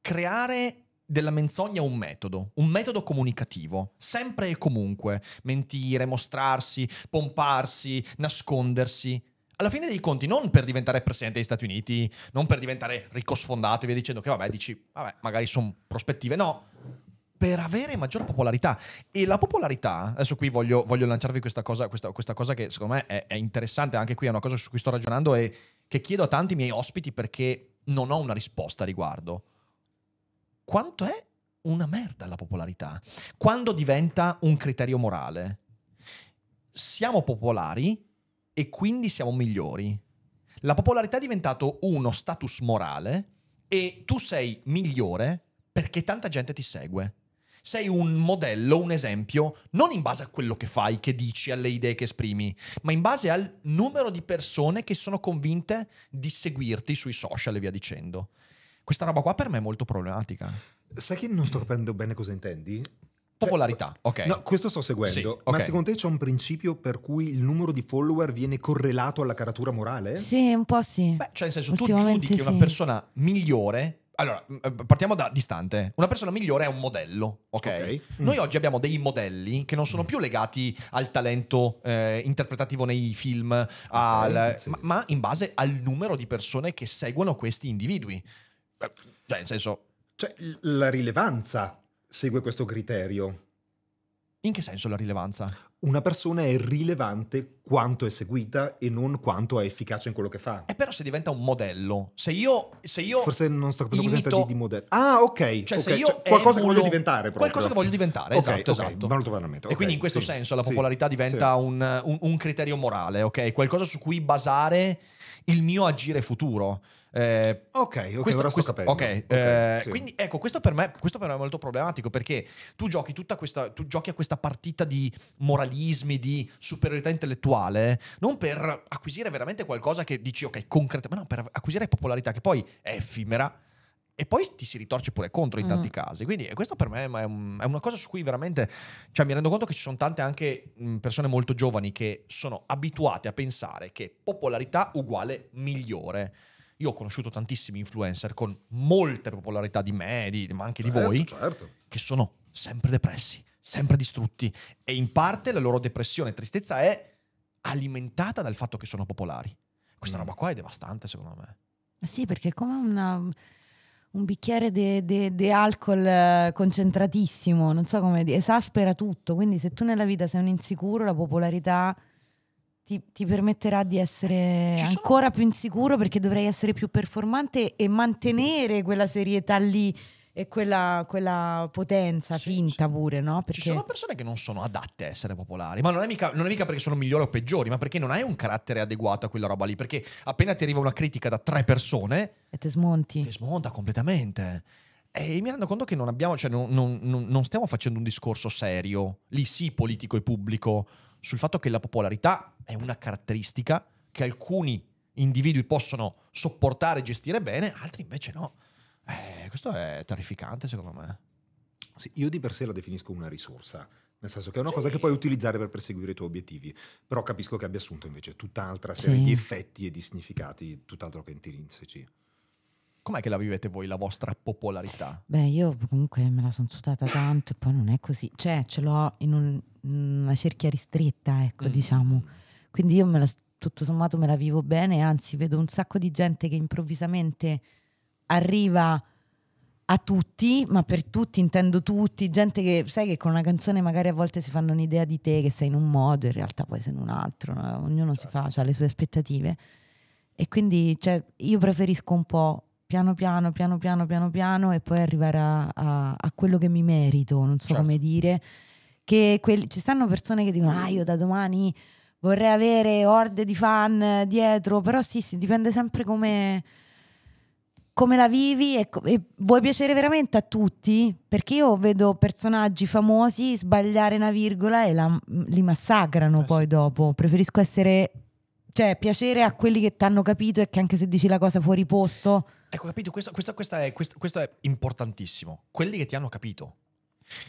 creare della menzogna un metodo, un metodo comunicativo, sempre e comunque, mentire, mostrarsi, pomparsi, nascondersi. Alla fine dei conti, non per diventare presidente degli Stati Uniti, non per diventare ricco sfondato e via dicendo che vabbè, dici, vabbè, magari sono prospettive, no, per avere maggior popolarità. E la popolarità, adesso qui voglio, voglio lanciarvi questa cosa, questa, questa cosa, che secondo me è, è, interessante, anche qui è una cosa su cui sto ragionando e che chiedo a tanti miei ospiti perché non ho una risposta a riguardo. Quanto è una merda la popolarità? Quando diventa un criterio morale? Siamo popolari e quindi siamo migliori. La popolarità è diventato uno status morale e tu sei migliore perché tanta gente ti segue sei un modello, un esempio, non in base a quello che fai, che dici, alle idee che esprimi, ma in base al numero di persone che sono convinte di seguirti sui social e via dicendo. Questa roba qua per me è molto problematica. Sai che non sto capendo bene cosa intendi? Cioè, Popolarità, eh, ok. No, questo sto seguendo. Sì, okay. Ma secondo te c'è un principio per cui il numero di follower viene correlato alla caratura morale? Sì, un po' sì. Beh, cioè, nel senso, tu giudichi sì. una persona migliore allora, eh, partiamo da distante. Una persona migliore è un modello, ok? okay. Mm. Noi mm. oggi abbiamo dei modelli che non sono mm. più legati al talento eh, interpretativo nei film, al, sì. ma, ma, in base al numero di persone che seguono questi individui. Eh, cioè, nel senso... Cioè, la rilevanza segue questo criterio. In che senso la rilevanza? una persona è rilevante quanto è seguita e non quanto è efficace in quello che fa. E eh, però se diventa un modello, se io... Se io Forse non sto capendo imito... cosa di, di modello. Ah, ok. Cioè, okay. se io cioè, qualcosa emulo... che voglio diventare proprio. Qualcosa che voglio diventare, okay, esatto, okay, esatto. Molto veramente. Okay, e quindi in questo sì, senso la popolarità sì, diventa sì. Un, un, un criterio morale, ok? Qualcosa su cui basare il mio agire futuro. Eh, ok, okay questo, ora sto questo, capendo. Okay, okay, eh, sì. Quindi ecco, questo per, me, questo per, me, è molto problematico perché tu giochi, questa, tu giochi a questa partita di moralismi, di superiorità intellettuale, non per acquisire veramente qualcosa che dici ok, concretamente, ma no, per acquisire popolarità che poi è effimera e poi ti si ritorce pure contro in mm. tanti casi. Quindi questo per me è, una cosa su cui veramente, cioè mi rendo conto che ci sono tante anche persone molto giovani che sono abituate a pensare che popolarità uguale migliore. Io ho conosciuto tantissimi influencer con molte popolarità di me, di, ma anche certo, di voi, certo. che sono sempre depressi, sempre distrutti. E in parte la loro depressione e tristezza è alimentata dal fatto che sono popolari. Questa mm. roba qua è devastante, secondo me. Sì, perché è come una, un bicchiere di alcol eh, concentratissimo, non so come dire, esaspera tutto. Quindi se tu nella vita sei un insicuro, la popolarità ti, ti permetterà di essere sono... ancora più insicuro perché dovrai essere più performante e mantenere quella serietà lì e quella, quella potenza sì, finta sì. pure, no? Perché... Ci sono persone che non sono adatte a essere popolari, ma non è, mica, non è, mica, perché sono migliori o peggiori, ma perché non hai un carattere adeguato a quella roba lì, perché appena ti arriva una critica da tre persone... E te smonti. Te smonta completamente. E mi rendo conto che non abbiamo, cioè non, non, non stiamo facendo un discorso serio, lì sì politico e pubblico, sul fatto che la popolarità è una caratteristica che alcuni individui possono sopportare e gestire bene, altri invece no. Eh, questo è terrificante secondo me. Sì, io di per sé la definisco una risorsa, nel senso che è una sì. cosa che puoi utilizzare per perseguire i tuoi obiettivi, però capisco che abbia assunto invece tutt'altra serie sì. di effetti e di significati, tutt'altro che intrinseci com'è che la vivete voi la vostra popolarità? Beh, io comunque me la sono sudata tanto e poi non è così, cioè ce l'ho in, un, in una cerchia ristretta, ecco, mm. diciamo. Quindi io la, tutto sommato me la vivo bene, anzi vedo un sacco di gente che improvvisamente arriva a tutti, ma per tutti intendo tutti, gente che sai che con una canzone magari a volte si fanno un'idea di te che sei in un modo, in realtà poi sei in un altro, no? ognuno certo. si fa, ha le sue aspettative. E quindi cioè, io preferisco un po' piano piano, piano piano, piano piano e poi arrivare a, a, a quello che mi merito, non so certo. come dire, che quelli, ci stanno persone che dicono, ah io da domani vorrei avere orde di fan dietro, però sì, sì dipende sempre come, come la vivi e, e, vuoi piacere veramente a tutti? Perché io vedo personaggi famosi sbagliare una virgola e la, li massacrano eh. poi dopo, preferisco essere cioè, piacere a quelli che ti hanno capito e che anche se dici la cosa fuori posto. Ecco, capito, questo, questo, questo, è, questo è, importantissimo. Quelli che ti hanno capito.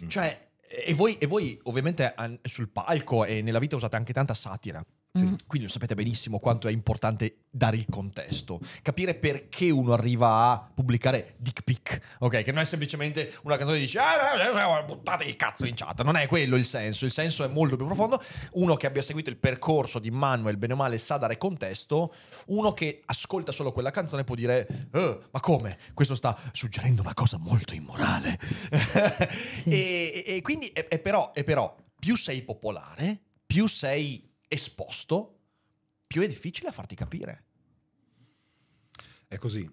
Mm. Cioè, e voi, e voi ovviamente sul palco e nella vita usate anche tanta satira. Sì. Mm. Quindi lo sapete benissimo quanto è importante dare il contesto, capire perché uno arriva a pubblicare dick pic, ok? Che non è semplicemente una canzone che dice ah, eh, eh, eh, buttate il cazzo in chat, non è quello il senso, il senso è molto più profondo. Uno che abbia seguito il percorso di Manuel, bene o male, sa dare contesto, uno che ascolta solo quella canzone può dire oh, ma come? Questo sta suggerendo una cosa molto immorale. Sì. e, e, e, quindi, e, però, e però, più sei popolare, più sei esposto, più è difficile a farti capire. È così.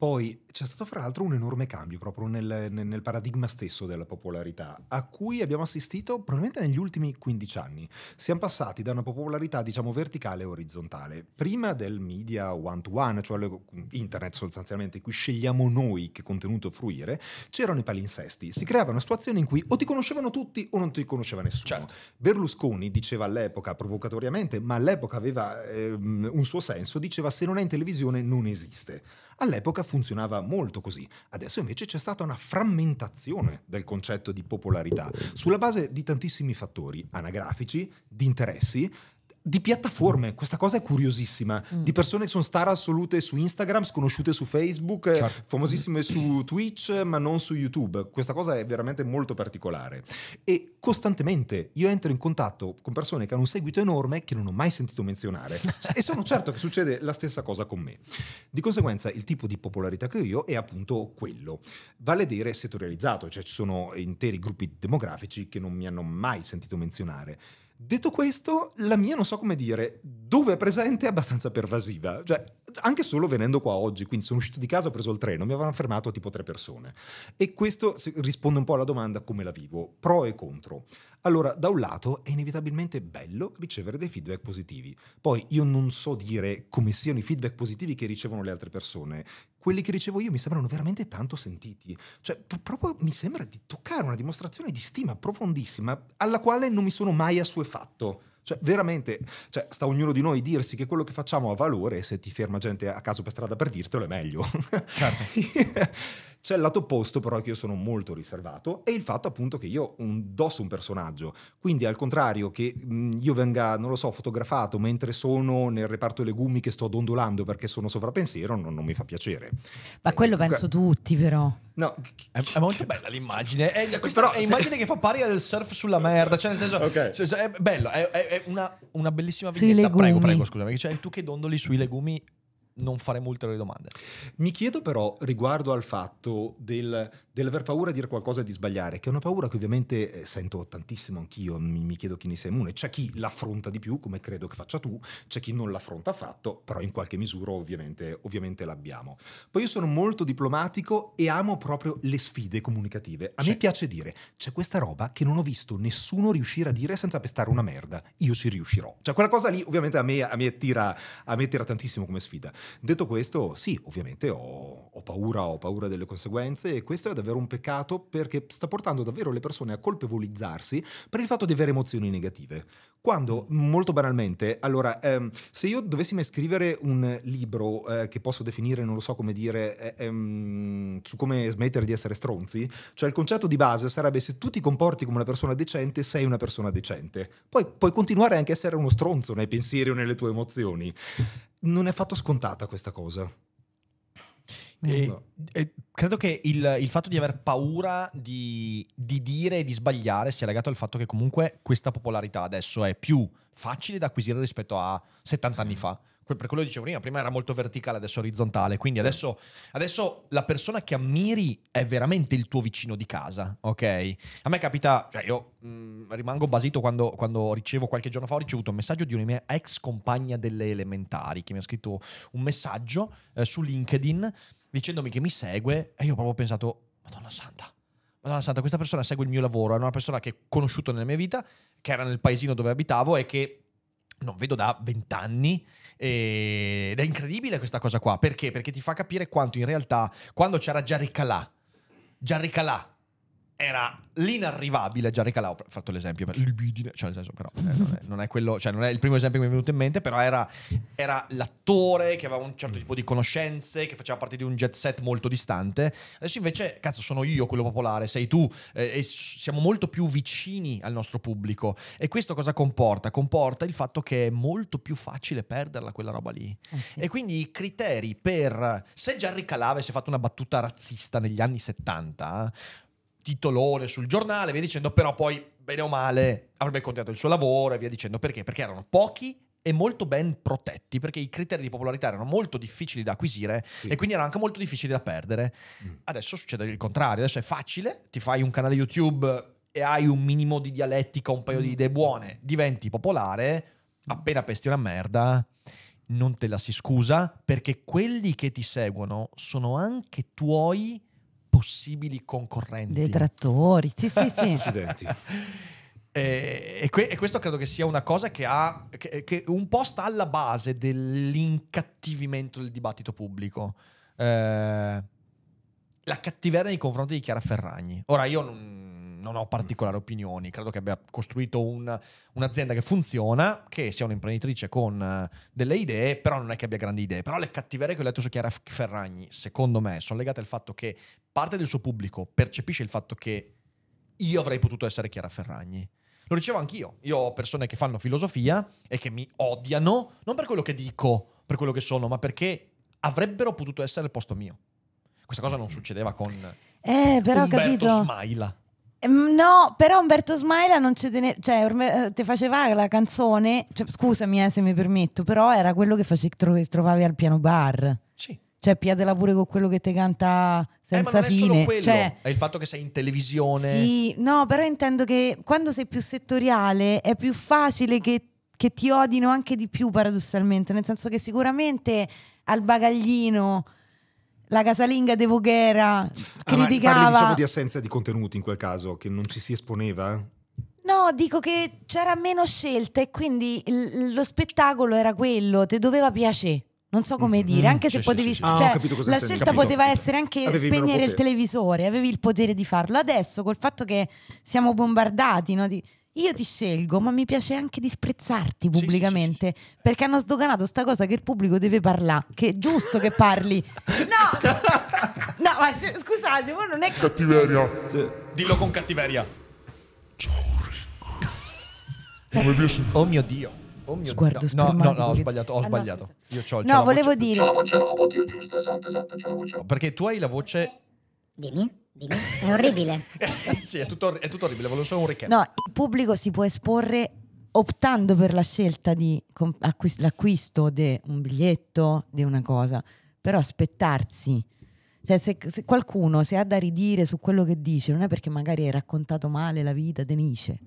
Poi c'è stato fra l'altro un enorme cambio proprio nel, nel, paradigma stesso della popolarità, a cui abbiamo assistito probabilmente negli ultimi 15 anni. Siamo passati da una popolarità diciamo verticale e orizzontale, prima del media one-to-one, cioè internet sostanzialmente, in cui scegliamo noi che contenuto fruire, c'erano i palinsesti, si creava una situazione in cui o ti conoscevano tutti o non ti conosceva nessuno. Certo. Berlusconi diceva all'epoca, provocatoriamente, ma all'epoca aveva ehm, un suo senso, diceva se non è in televisione non esiste. All'epoca funzionava molto così, adesso invece c'è stata una frammentazione del concetto di popolarità sulla base di tantissimi fattori anagrafici, di interessi, di piattaforme, mm. questa cosa è curiosissima, mm. di persone che sono star assolute su Instagram, sconosciute su Facebook, certo. famosissime su Twitch, ma non su YouTube. Questa cosa è veramente molto particolare. E costantemente io entro in contatto con persone che hanno un seguito enorme che non ho mai sentito menzionare e sono certo che succede la stessa cosa con me. Di conseguenza il tipo di popolarità che ho io è appunto quello, vale a dire settorializzato, cioè ci sono interi gruppi demografici che non mi hanno mai sentito menzionare. Detto questo, la mia non so come dire, dove è presente è abbastanza pervasiva, cioè anche solo venendo qua oggi, quindi sono uscito di casa, ho preso il treno, mi avevano fermato tipo tre persone e questo risponde un po' alla domanda come la vivo, pro e contro. Allora, da un lato è inevitabilmente bello ricevere dei feedback positivi, poi io non so dire come siano i feedback positivi che ricevono le altre persone, quelli che ricevo io mi sembrano veramente tanto sentiti. Cioè, proprio mi sembra di toccare una dimostrazione di stima profondissima alla quale non mi sono mai assuefatto. Cioè, veramente, cioè, sta ognuno di noi dirsi che quello che facciamo ha valore, se ti ferma gente a caso per strada per dirtelo è meglio. Certo. C'è il lato opposto però che io sono molto riservato e il fatto appunto che io indosso un personaggio, quindi al contrario che mhmm, io venga, non lo so, fotografato mentre sono nel reparto legumi che sto dondolando perché sono sovrapensiero, non, non mi fa piacere. Ma quello comunque... Eh, penso tutti però. No, è, è, molto bella l'immagine. È, eh, questa Però, è immagine se... che fa pari al surf sulla merda. Cioè, nel senso, okay. è bello, è, è una, una, bellissima vignetta. Prego, prego, scusami. Cioè, tu che dondoli sui legumi non faremo ulteriori domande. Mi chiedo però riguardo al fatto del, dell'aver paura di dire qualcosa e di sbagliare, che è una paura che ovviamente eh, sento tantissimo anch'io, mi, mi chiedo chi ne sia immune, c'è chi l'affronta di più, come credo che faccia tu, c'è chi non l'affronta affatto, però in qualche misura ovviamente, ovviamente l'abbiamo. Poi io sono molto diplomatico e amo proprio le sfide comunicative. A c'è. me piace dire, c'è questa roba che non ho visto nessuno riuscire a dire senza pestare una merda, io ci riuscirò. Cioè quella cosa lì ovviamente a me, a me, tira, a me tira tantissimo come sfida. Detto questo, sì, ovviamente ho, ho, paura, ho paura delle conseguenze e questo è davvero un peccato perché sta portando davvero le persone a colpevolizzarsi per il fatto di avere emozioni negative. Quando, molto banalmente, allora, ehm, se io dovessi mai scrivere un libro eh, che posso definire, non lo so come dire, eh, ehm, su come smettere di essere stronzi, cioè il concetto di base sarebbe se tu ti comporti come una persona decente, sei una persona decente. Poi puoi continuare anche a essere uno stronzo nei pensieri o nelle tue emozioni. Non è affatto scontata questa cosa. E, e credo che il, il, fatto di aver paura di, di, dire e di sbagliare sia legato al fatto che comunque questa popolarità adesso è più facile da acquisire rispetto a 70 sì. anni fa. Per quello che dicevo prima, prima era molto verticale, adesso orizzontale. Quindi adesso, adesso, la persona che ammiri è veramente il tuo vicino di casa, ok? A me capita, cioè io mh, mm, rimango basito quando, quando ricevo qualche giorno fa, ho ricevuto un messaggio di una mia ex compagna delle elementari che mi ha scritto un messaggio eh, su LinkedIn dicendomi che mi segue e io ho proprio pensato, Madonna Santa, Madonna Santa, questa persona segue il mio lavoro, è una persona che ho conosciuto nella mia vita, che era nel paesino dove abitavo e che non vedo da vent'anni ehm, ed è incredibile questa cosa qua, perché? Perché ti fa capire quanto in realtà, quando c'era Giarricalà, Giarricalà, era l'inarrivabile Gianni Calà. ho fatto l'esempio per libidine, cioè nel senso però eh, non, è, non, è, quello, cioè non è il primo esempio che mi è venuto in mente, però era, era, l'attore che aveva un certo tipo di conoscenze, che faceva parte di un jet set molto distante, adesso invece cazzo sono io quello popolare, sei tu eh, e siamo molto più vicini al nostro pubblico e questo cosa comporta? Comporta il fatto che è molto più facile perderla quella roba lì eh sì. e quindi i criteri per se Gianni Calà avesse fatto una battuta razzista negli anni 70 titolone sul giornale, via dicendo, però poi bene o male avrebbe contato il suo lavoro e via dicendo perché? Perché erano pochi e molto ben protetti perché i criteri di popolarità erano molto difficili da acquisire sì. e quindi erano anche molto difficili da perdere. Mm. Adesso succede il contrario, adesso è facile, ti fai un canale YouTube e hai un minimo di dialettica, un paio di mm. idee buone, diventi popolare, mm. appena pesti una merda non te la si scusa perché quelli che ti seguono sono anche tuoi possibili concorrenti. Detrattori, sì, sì, sì. e, eh, e, que- e, questo credo che sia una cosa che, ha, che, che un po' sta alla base dell'incattivimento del dibattito pubblico. Eh, la cattiveria nei confronti di Chiara Ferragni. Ora, io non non ho particolari opinioni, credo che abbia costruito un, un'azienda che funziona, che sia un'imprenditrice con eh, delle idee, però non è che abbia grandi idee. Però le cattiverie che ho letto su Chiara Ferragni, secondo me, sono legate al fatto che parte del suo pubblico percepisce il fatto che io avrei potuto essere Chiara Ferragni. Lo dicevo anch'io, io ho persone che fanno filosofia e che mi odiano, non per quello che dico, per quello che sono, ma perché avrebbero potuto essere al posto mio. Questa cosa non succedeva con... Eh, però Umberto capito. Smaila. Ehm, no, però Umberto Smaila non ci ne- cioè eh, te faceva la canzone, cioè, scusami eh, se mi permetto, però era quello che, face, che trovavi al piano bar. Sì. Cioè piatela pure con quello che te canta senza eh, ma non fine. È, solo quello, cioè, è il fatto che sei in televisione. Sì, no, però intendo che quando sei più settoriale è più facile che, che ti odino anche di più paradossalmente, nel senso che sicuramente al bagaglino la casalinga De Voghera ah, criticava... Ah, parli, diciamo di assenza di contenuti in quel caso, che non ci si esponeva? No, dico che c'era meno scelta e quindi il, lo spettacolo era quello, ti doveva piacere. Non so come mhm. dire, anche se potevi. Cioè, ah, la scelta capito. poteva essere anche avevi spegnere il televisore, avevi il potere di farlo. Adesso, col fatto che siamo bombardati no, di, io ti scelgo, ma mi piace anche disprezzarti pubblicamente, sì, sì, sì, perché hanno sdoganato sta cosa che il pubblico deve parlare, che è giusto che parli. No! No, ma se, scusate, ma non è che. cattiveria. Dillo con cattiveria. Ciao Ricco. Come piace? Oh mio Dio. Oh mio Sguardo Dio. No, no, no, ho sbagliato, ho ah, sbagliato. No, Io c'ho, no, volevo voce. dire. Perché tu hai la voce Dimmi. Dimmi. È orribile. sì, è tutto, è tutto orribile, volevo solo un recap. No, il pubblico si può esporre optando per la scelta di l'acquisto di un biglietto, di una cosa, però aspettarsi. Cioè, se, se, qualcuno se ha da ridire su quello che dice, non è perché magari hai raccontato male la vita di Nice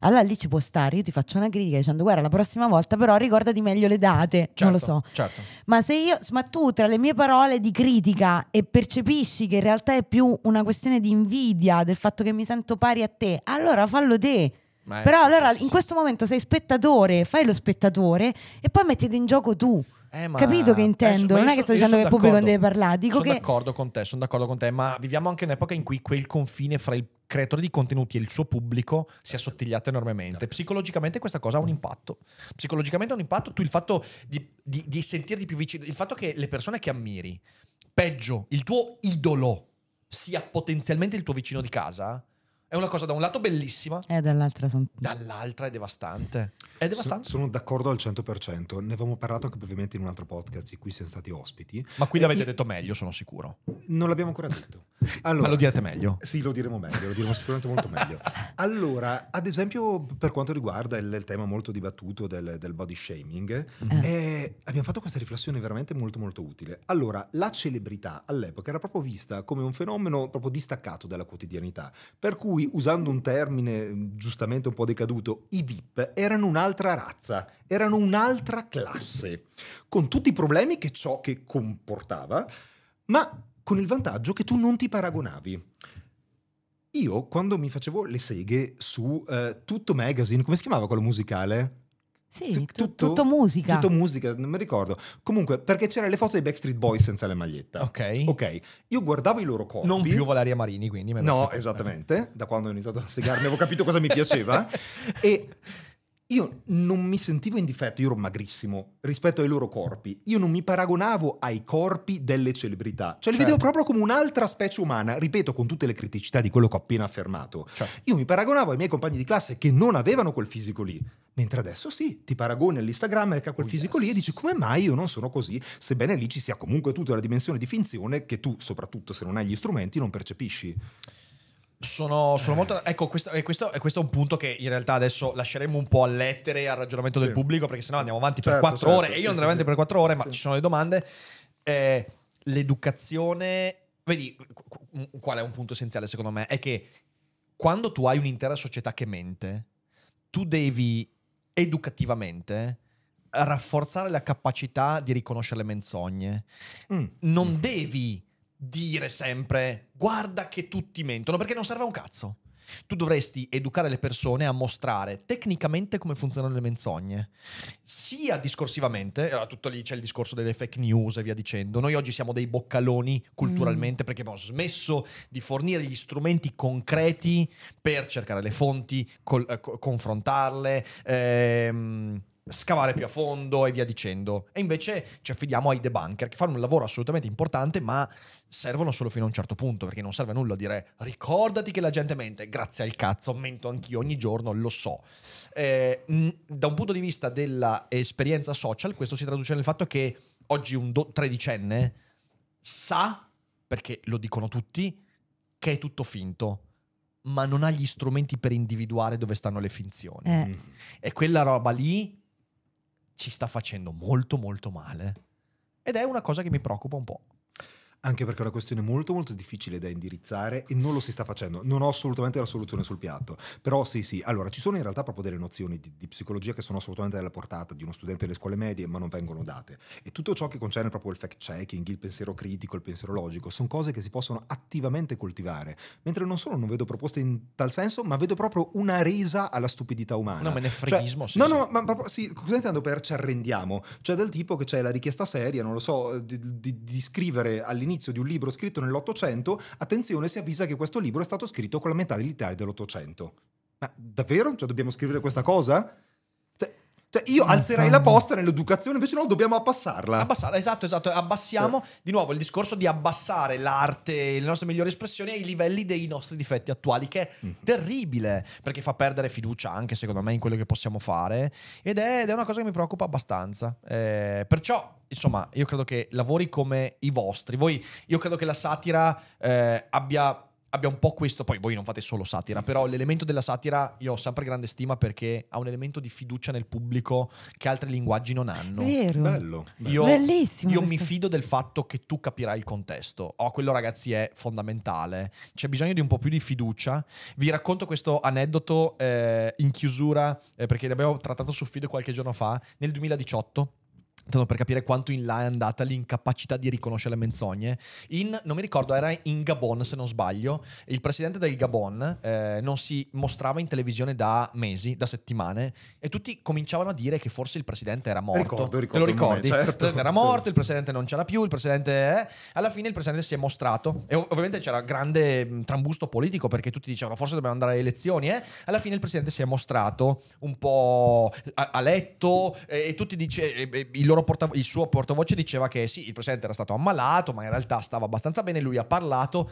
allora lì ci può stare, io ti faccio una critica dicendo guarda la prossima volta però ricordati meglio le date, certo, non lo certo, so. Certo. Ma se io, ma tu tra le mie parole di critica e percepisci che in realtà è più una questione di invidia del fatto che mi sento pari a te, allora fallo te. Ma però allora in questo momento sei spettatore, fai lo spettatore e poi mettiti in gioco tu. Eh, ma... Capito che intendo? Eh, non è che sto dicendo che il pubblico non deve parlare. Dico sono che... d'accordo con te, sono d'accordo con te, ma viviamo anche in un'epoca in cui quel confine fra il creatore di contenuti e il suo pubblico si è assottigliato enormemente. Certo. Psicologicamente questa cosa ha un impatto. Psicologicamente ha un impatto tu il fatto di, di, di sentirti più vicino, il fatto che le persone che ammiri, peggio, il tuo idolo sia potenzialmente il tuo vicino di casa è una cosa da un lato bellissima. E eh, dall'altra, son... dall'altra è devastante. È devastante. sono d'accordo al 100%. Ne avevamo parlato anche ovviamente in un altro podcast di cui siamo stati ospiti. Ma qui l'avete e... detto meglio, sono sicuro. Non l'abbiamo ancora detto. Allora, Ma lo direte meglio. Sì, lo diremo meglio, lo diremo sicuramente molto meglio. Allora, ad esempio, per quanto riguarda il, il tema molto dibattuto del, del body shaming, mm-hmm. eh, abbiamo fatto questa riflessione veramente molto molto utile. Allora, la celebrità all'epoca era proprio vista come un fenomeno proprio distaccato dalla quotidianità, per cui cui, usando un termine mm, giustamente un po' decaduto, i VIP erano un'altra razza, erano un'altra classe, con tutti i problemi che ciò che comportava, ma con il vantaggio che tu non ti paragonavi. Io, quando mi facevo le seghe su eh, Tutto Magazine, come si chiamava quello musicale? Sì, tutto, tutto, musica. Tutto musica, non mi ricordo. Comunque, perché c'erano le foto dei Backstreet Boys senza la maglietta. Ok. Ok. Io guardavo i loro corpi. Non più Valeria Marini, quindi. No, esattamente. Da quando ho iniziato a segarmi avevo capito cosa mi piaceva. e io non mi sentivo in difetto, io ero magrissimo rispetto ai loro corpi. Io non mi paragonavo ai corpi delle celebrità. Cioè, li vedevo certo. proprio come un'altra specie umana, ripeto, con tutte le criticità di quello che ho appena affermato. Certo. Io mi paragonavo ai miei compagni di classe che non avevano quel fisico lì. Mentre adesso sì, ti paragoni all'Instagram che ha quel oh, fisico yes. lì e dici come mai io non sono così, sebbene lì ci sia comunque tutta la dimensione di finzione che tu, soprattutto se non hai gli strumenti, non percepisci. Sono, sono eh. molto. Ecco, questo, questo, questo, è un punto che in realtà adesso lasceremo un po' a lettere e al ragionamento del pubblico, perché sennò andiamo avanti certo, per quattro certo, ore. e io andrò avanti per quattro ore, ma ci sono le domande. Eh, l'educazione. Vedi, qual è un punto essenziale secondo me? È che quando tu hai un'intera società che mente, tu devi educativamente rafforzare la capacità di riconoscere le menzogne. Mm. Non mm. devi dire sempre guarda che tutti mentono, perché non serve a un cazzo. Tu dovresti educare le persone a mostrare tecnicamente come funzionano le menzogne, sia discorsivamente, allora tutto lì c'è il discorso delle fake news e via dicendo. Noi oggi siamo dei boccaloni culturalmente mm. perché abbiamo smesso di fornire gli strumenti concreti per cercare le fonti, col, eh, confrontarle. Ehm, scavare più a fondo e via dicendo. E invece ci affidiamo ai debunker che fanno un lavoro assolutamente importante, ma servono solo fino a un certo punto, perché non serve a nulla dire ricordati che la gente mente, grazie al cazzo, mento anch'io ogni giorno, lo so. Eh, da un punto di vista dell'esperienza social, questo si traduce nel fatto che oggi un do- tredicenne sa, perché lo dicono tutti, che è tutto finto, ma non ha gli strumenti per individuare dove stanno le finzioni. Eh. E quella roba lì ci sta facendo molto molto male ed è una cosa che mi preoccupa un po'. Anche perché è una questione molto molto difficile da indirizzare e non lo si sta facendo. Non ho assolutamente la soluzione sul piatto. Però sì, sì, allora ci sono in realtà proprio delle nozioni di, di psicologia che sono assolutamente alla portata di uno studente delle scuole medie, ma non vengono date. E tutto ciò che concerne proprio il fact checking, il pensiero critico, il pensiero logico, sono cose che si possono attivamente coltivare. Mentre non solo non vedo proposte in tal senso, ma vedo proprio una resa alla stupidità umana. No, ma ne cioè, freghismo, cioè, sì, No, sì. no, ma proprio sì, cosa intendo per ci arrendiamo? Cioè del tipo che c'è la richiesta seria, non lo so, di, di, di scrivere all'inizio all'inizio di un libro scritto nell'Ottocento, attenzione si avvisa che questo libro è stato scritto con la metà dell'Italia dell'Ottocento. Ma davvero? Cioè dobbiamo scrivere questa cosa? Cioè, io alzerei la posta nell'educazione, invece no, dobbiamo abbassarla. Abbassarla, esatto, esatto. Abbassiamo sì. di nuovo il discorso di abbassare l'arte, le nostre migliori espressioni ai livelli dei nostri difetti attuali, che è mhm. terribile, perché fa perdere fiducia anche, secondo me, in quello che possiamo fare. Ed è, ed è una cosa che mi preoccupa abbastanza. Eh, perciò insomma, io credo che lavori come i vostri. Voi, io credo che la satira eh, abbia abbia un po' questo, poi voi non fate solo satira, però l'elemento della satira io ho sempre grande stima perché ha un elemento di fiducia nel pubblico che altri linguaggi non hanno. Vero. Bello. Io, Bellissimo. Io mi fido del fatto che tu capirai il contesto. Oh, quello ragazzi è fondamentale. C'è bisogno di un po' più di fiducia. Vi racconto questo aneddoto eh, in chiusura eh, perché l'abbiamo trattato su Fido qualche giorno fa, nel 2018 tanto per capire quanto in là è andata l'incapacità di riconoscere le menzogne. In, non mi ricordo, era in Gabon se non sbaglio, il presidente del Gabon eh, non si mostrava in televisione da mesi, da settimane, e tutti cominciavano a dire che forse il presidente era morto. Ricordo, ricordo Te lo ricordi? Nome, certo. Il era morto, il presidente non c'era più, il presidente... È... Alla fine il presidente si è mostrato, e ov- ovviamente c'era grande trambusto politico perché tutti dicevano forse dobbiamo andare alle elezioni, eh? alla fine il presidente si è mostrato un po' a, a letto e, e tutti dice, e, e, il loro portav- il suo portavoce diceva che sì, il presidente era stato ammalato, ma in realtà stava abbastanza bene, lui ha parlato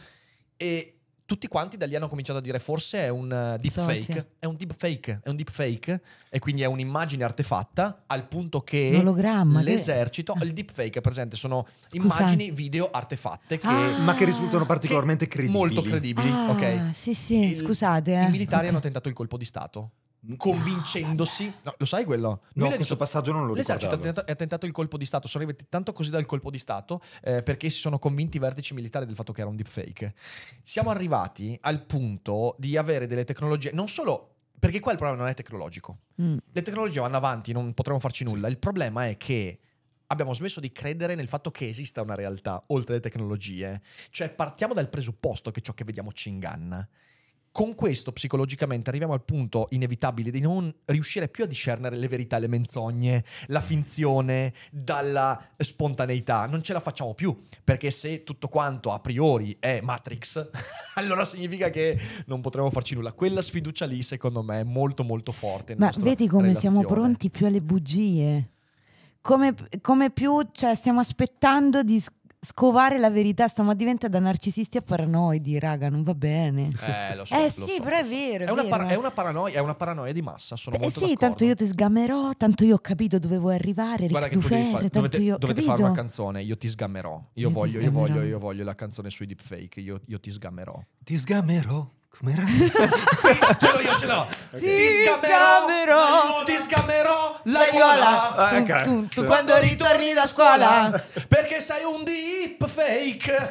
e tutti quanti da lì hanno cominciato a dire forse è un eh, deepfake, è un deepfake, è un deepfake e quindi è un'immagine artefatta al punto che L'ologramma, l'esercito, che... il deepfake è presente, sono Scusate. immagini video artefatte che, ah, ma che risultano particolarmente credibili. Molto credibili, ah, ok? Sì, sì, scusate. Eh. I militari okay. hanno tentato il colpo di Stato convincendosi. No, lo sai quello? no, questo dico, passaggio non lo ricordo. L'esercito ha tentato, il colpo di Stato, sono arrivati tanto così dal colpo di Stato eh, perché si sono convinti i vertici militari del fatto che era un deepfake. Siamo arrivati al punto di avere delle tecnologie, non solo... Perché qua il problema non è tecnologico. Mm. Le tecnologie vanno avanti, non potremo farci nulla. Sì. Il problema è che abbiamo smesso di credere nel fatto che esista una realtà oltre le tecnologie. Cioè partiamo dal presupposto che ciò che vediamo ci inganna. Con questo psicologicamente arriviamo al punto inevitabile di non riuscire più a discernere le verità, le menzogne, la finzione dalla spontaneità. Non ce la facciamo più, perché se tutto quanto a priori è Matrix, allora significa che non potremo farci nulla. Quella sfiducia lì, secondo me, è molto molto forte. Ma vedi come relazione. siamo pronti più alle bugie. Come, come più cioè, stiamo aspettando di scovare la verità, stiamo a diventare da narcisisti a paranoidi, raga, non va bene. Eh, lo so, eh lo sì, so, però è vero. È, è, una vero. Eh. è, una paranoia, è una paranoia di massa, sono Beh, molto Sì, d'accordo. tanto io ti sgamerò, tanto io ho capito dove vuoi arrivare, Guarda Rick Dufer, far, dovete, io, dovete fare una canzone, io ti sgammerò, io, io voglio, io voglio, io voglio la canzone sui deepfake, io, io ti sgammerò. Ti sgammerò. Com'era? ce l'ho io, ce l'ho. Okay. Ti, scammerò, ti scammerò la viola. okay. quando ritorni da scuola. Perché sei un deep fake.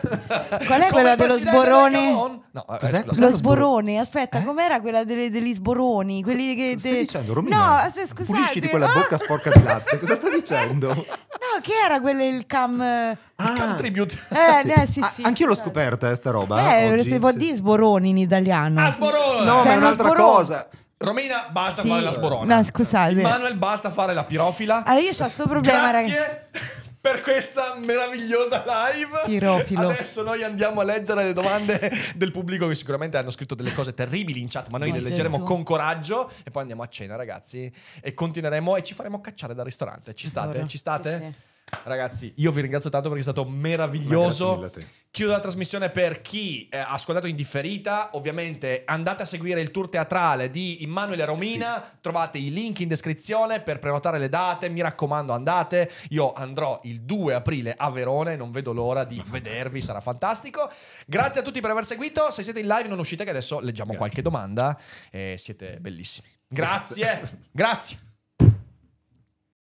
Qual è quella dello sborone? No, eh, lo, lo sborone, aspetta, eh? com'era quella delle, degli sboroni? Quelli che stai te... dicendo, Romina? No, se, scusate. di quella bocca sporca di latte. Cosa stai dicendo? No, che era quello il cam... Ah. Il cam tribute. Eh, eh, sì. sì, ah, sì, sì Anch'io l'ho scoperta, sta roba. Eh, oggi. se può dire sboroni in italiano italiano. Ah, No, Sei ma cioè, è un'altra sborone. cosa. Romina, basta sì. fare la sborona. No, scusate. Manuel, basta fare la pirofila. Allora, io ho questo problema, Grazie ragazzi. per questa meravigliosa live. Pirofilo. Adesso noi andiamo a leggere le domande del pubblico che sicuramente hanno scritto delle cose terribili in chat, ma noi oh, le leggeremo con coraggio e poi andiamo a cena, ragazzi, e continueremo e ci faremo cacciare dal ristorante. Ci state? Ci state? Sì, sì. Ragazzi, io vi ringrazio tanto perché è stato meraviglioso. Chiudo la trasmissione per chi eh, ha ascoltato in differita. Ovviamente andate a seguire il tour teatrale di Immanuele Romina. Sì. Trovate i link in descrizione per prenotare le date. Mi raccomando, andate. Io andrò il 2 aprile a Verona e non vedo l'ora di vedervi. Sarà fantastico. Grazie a tutti per aver seguito. Se siete in live, non uscite, che adesso leggiamo Grazie. qualche domanda. Eh, siete bellissimi. Grazie. Grazie.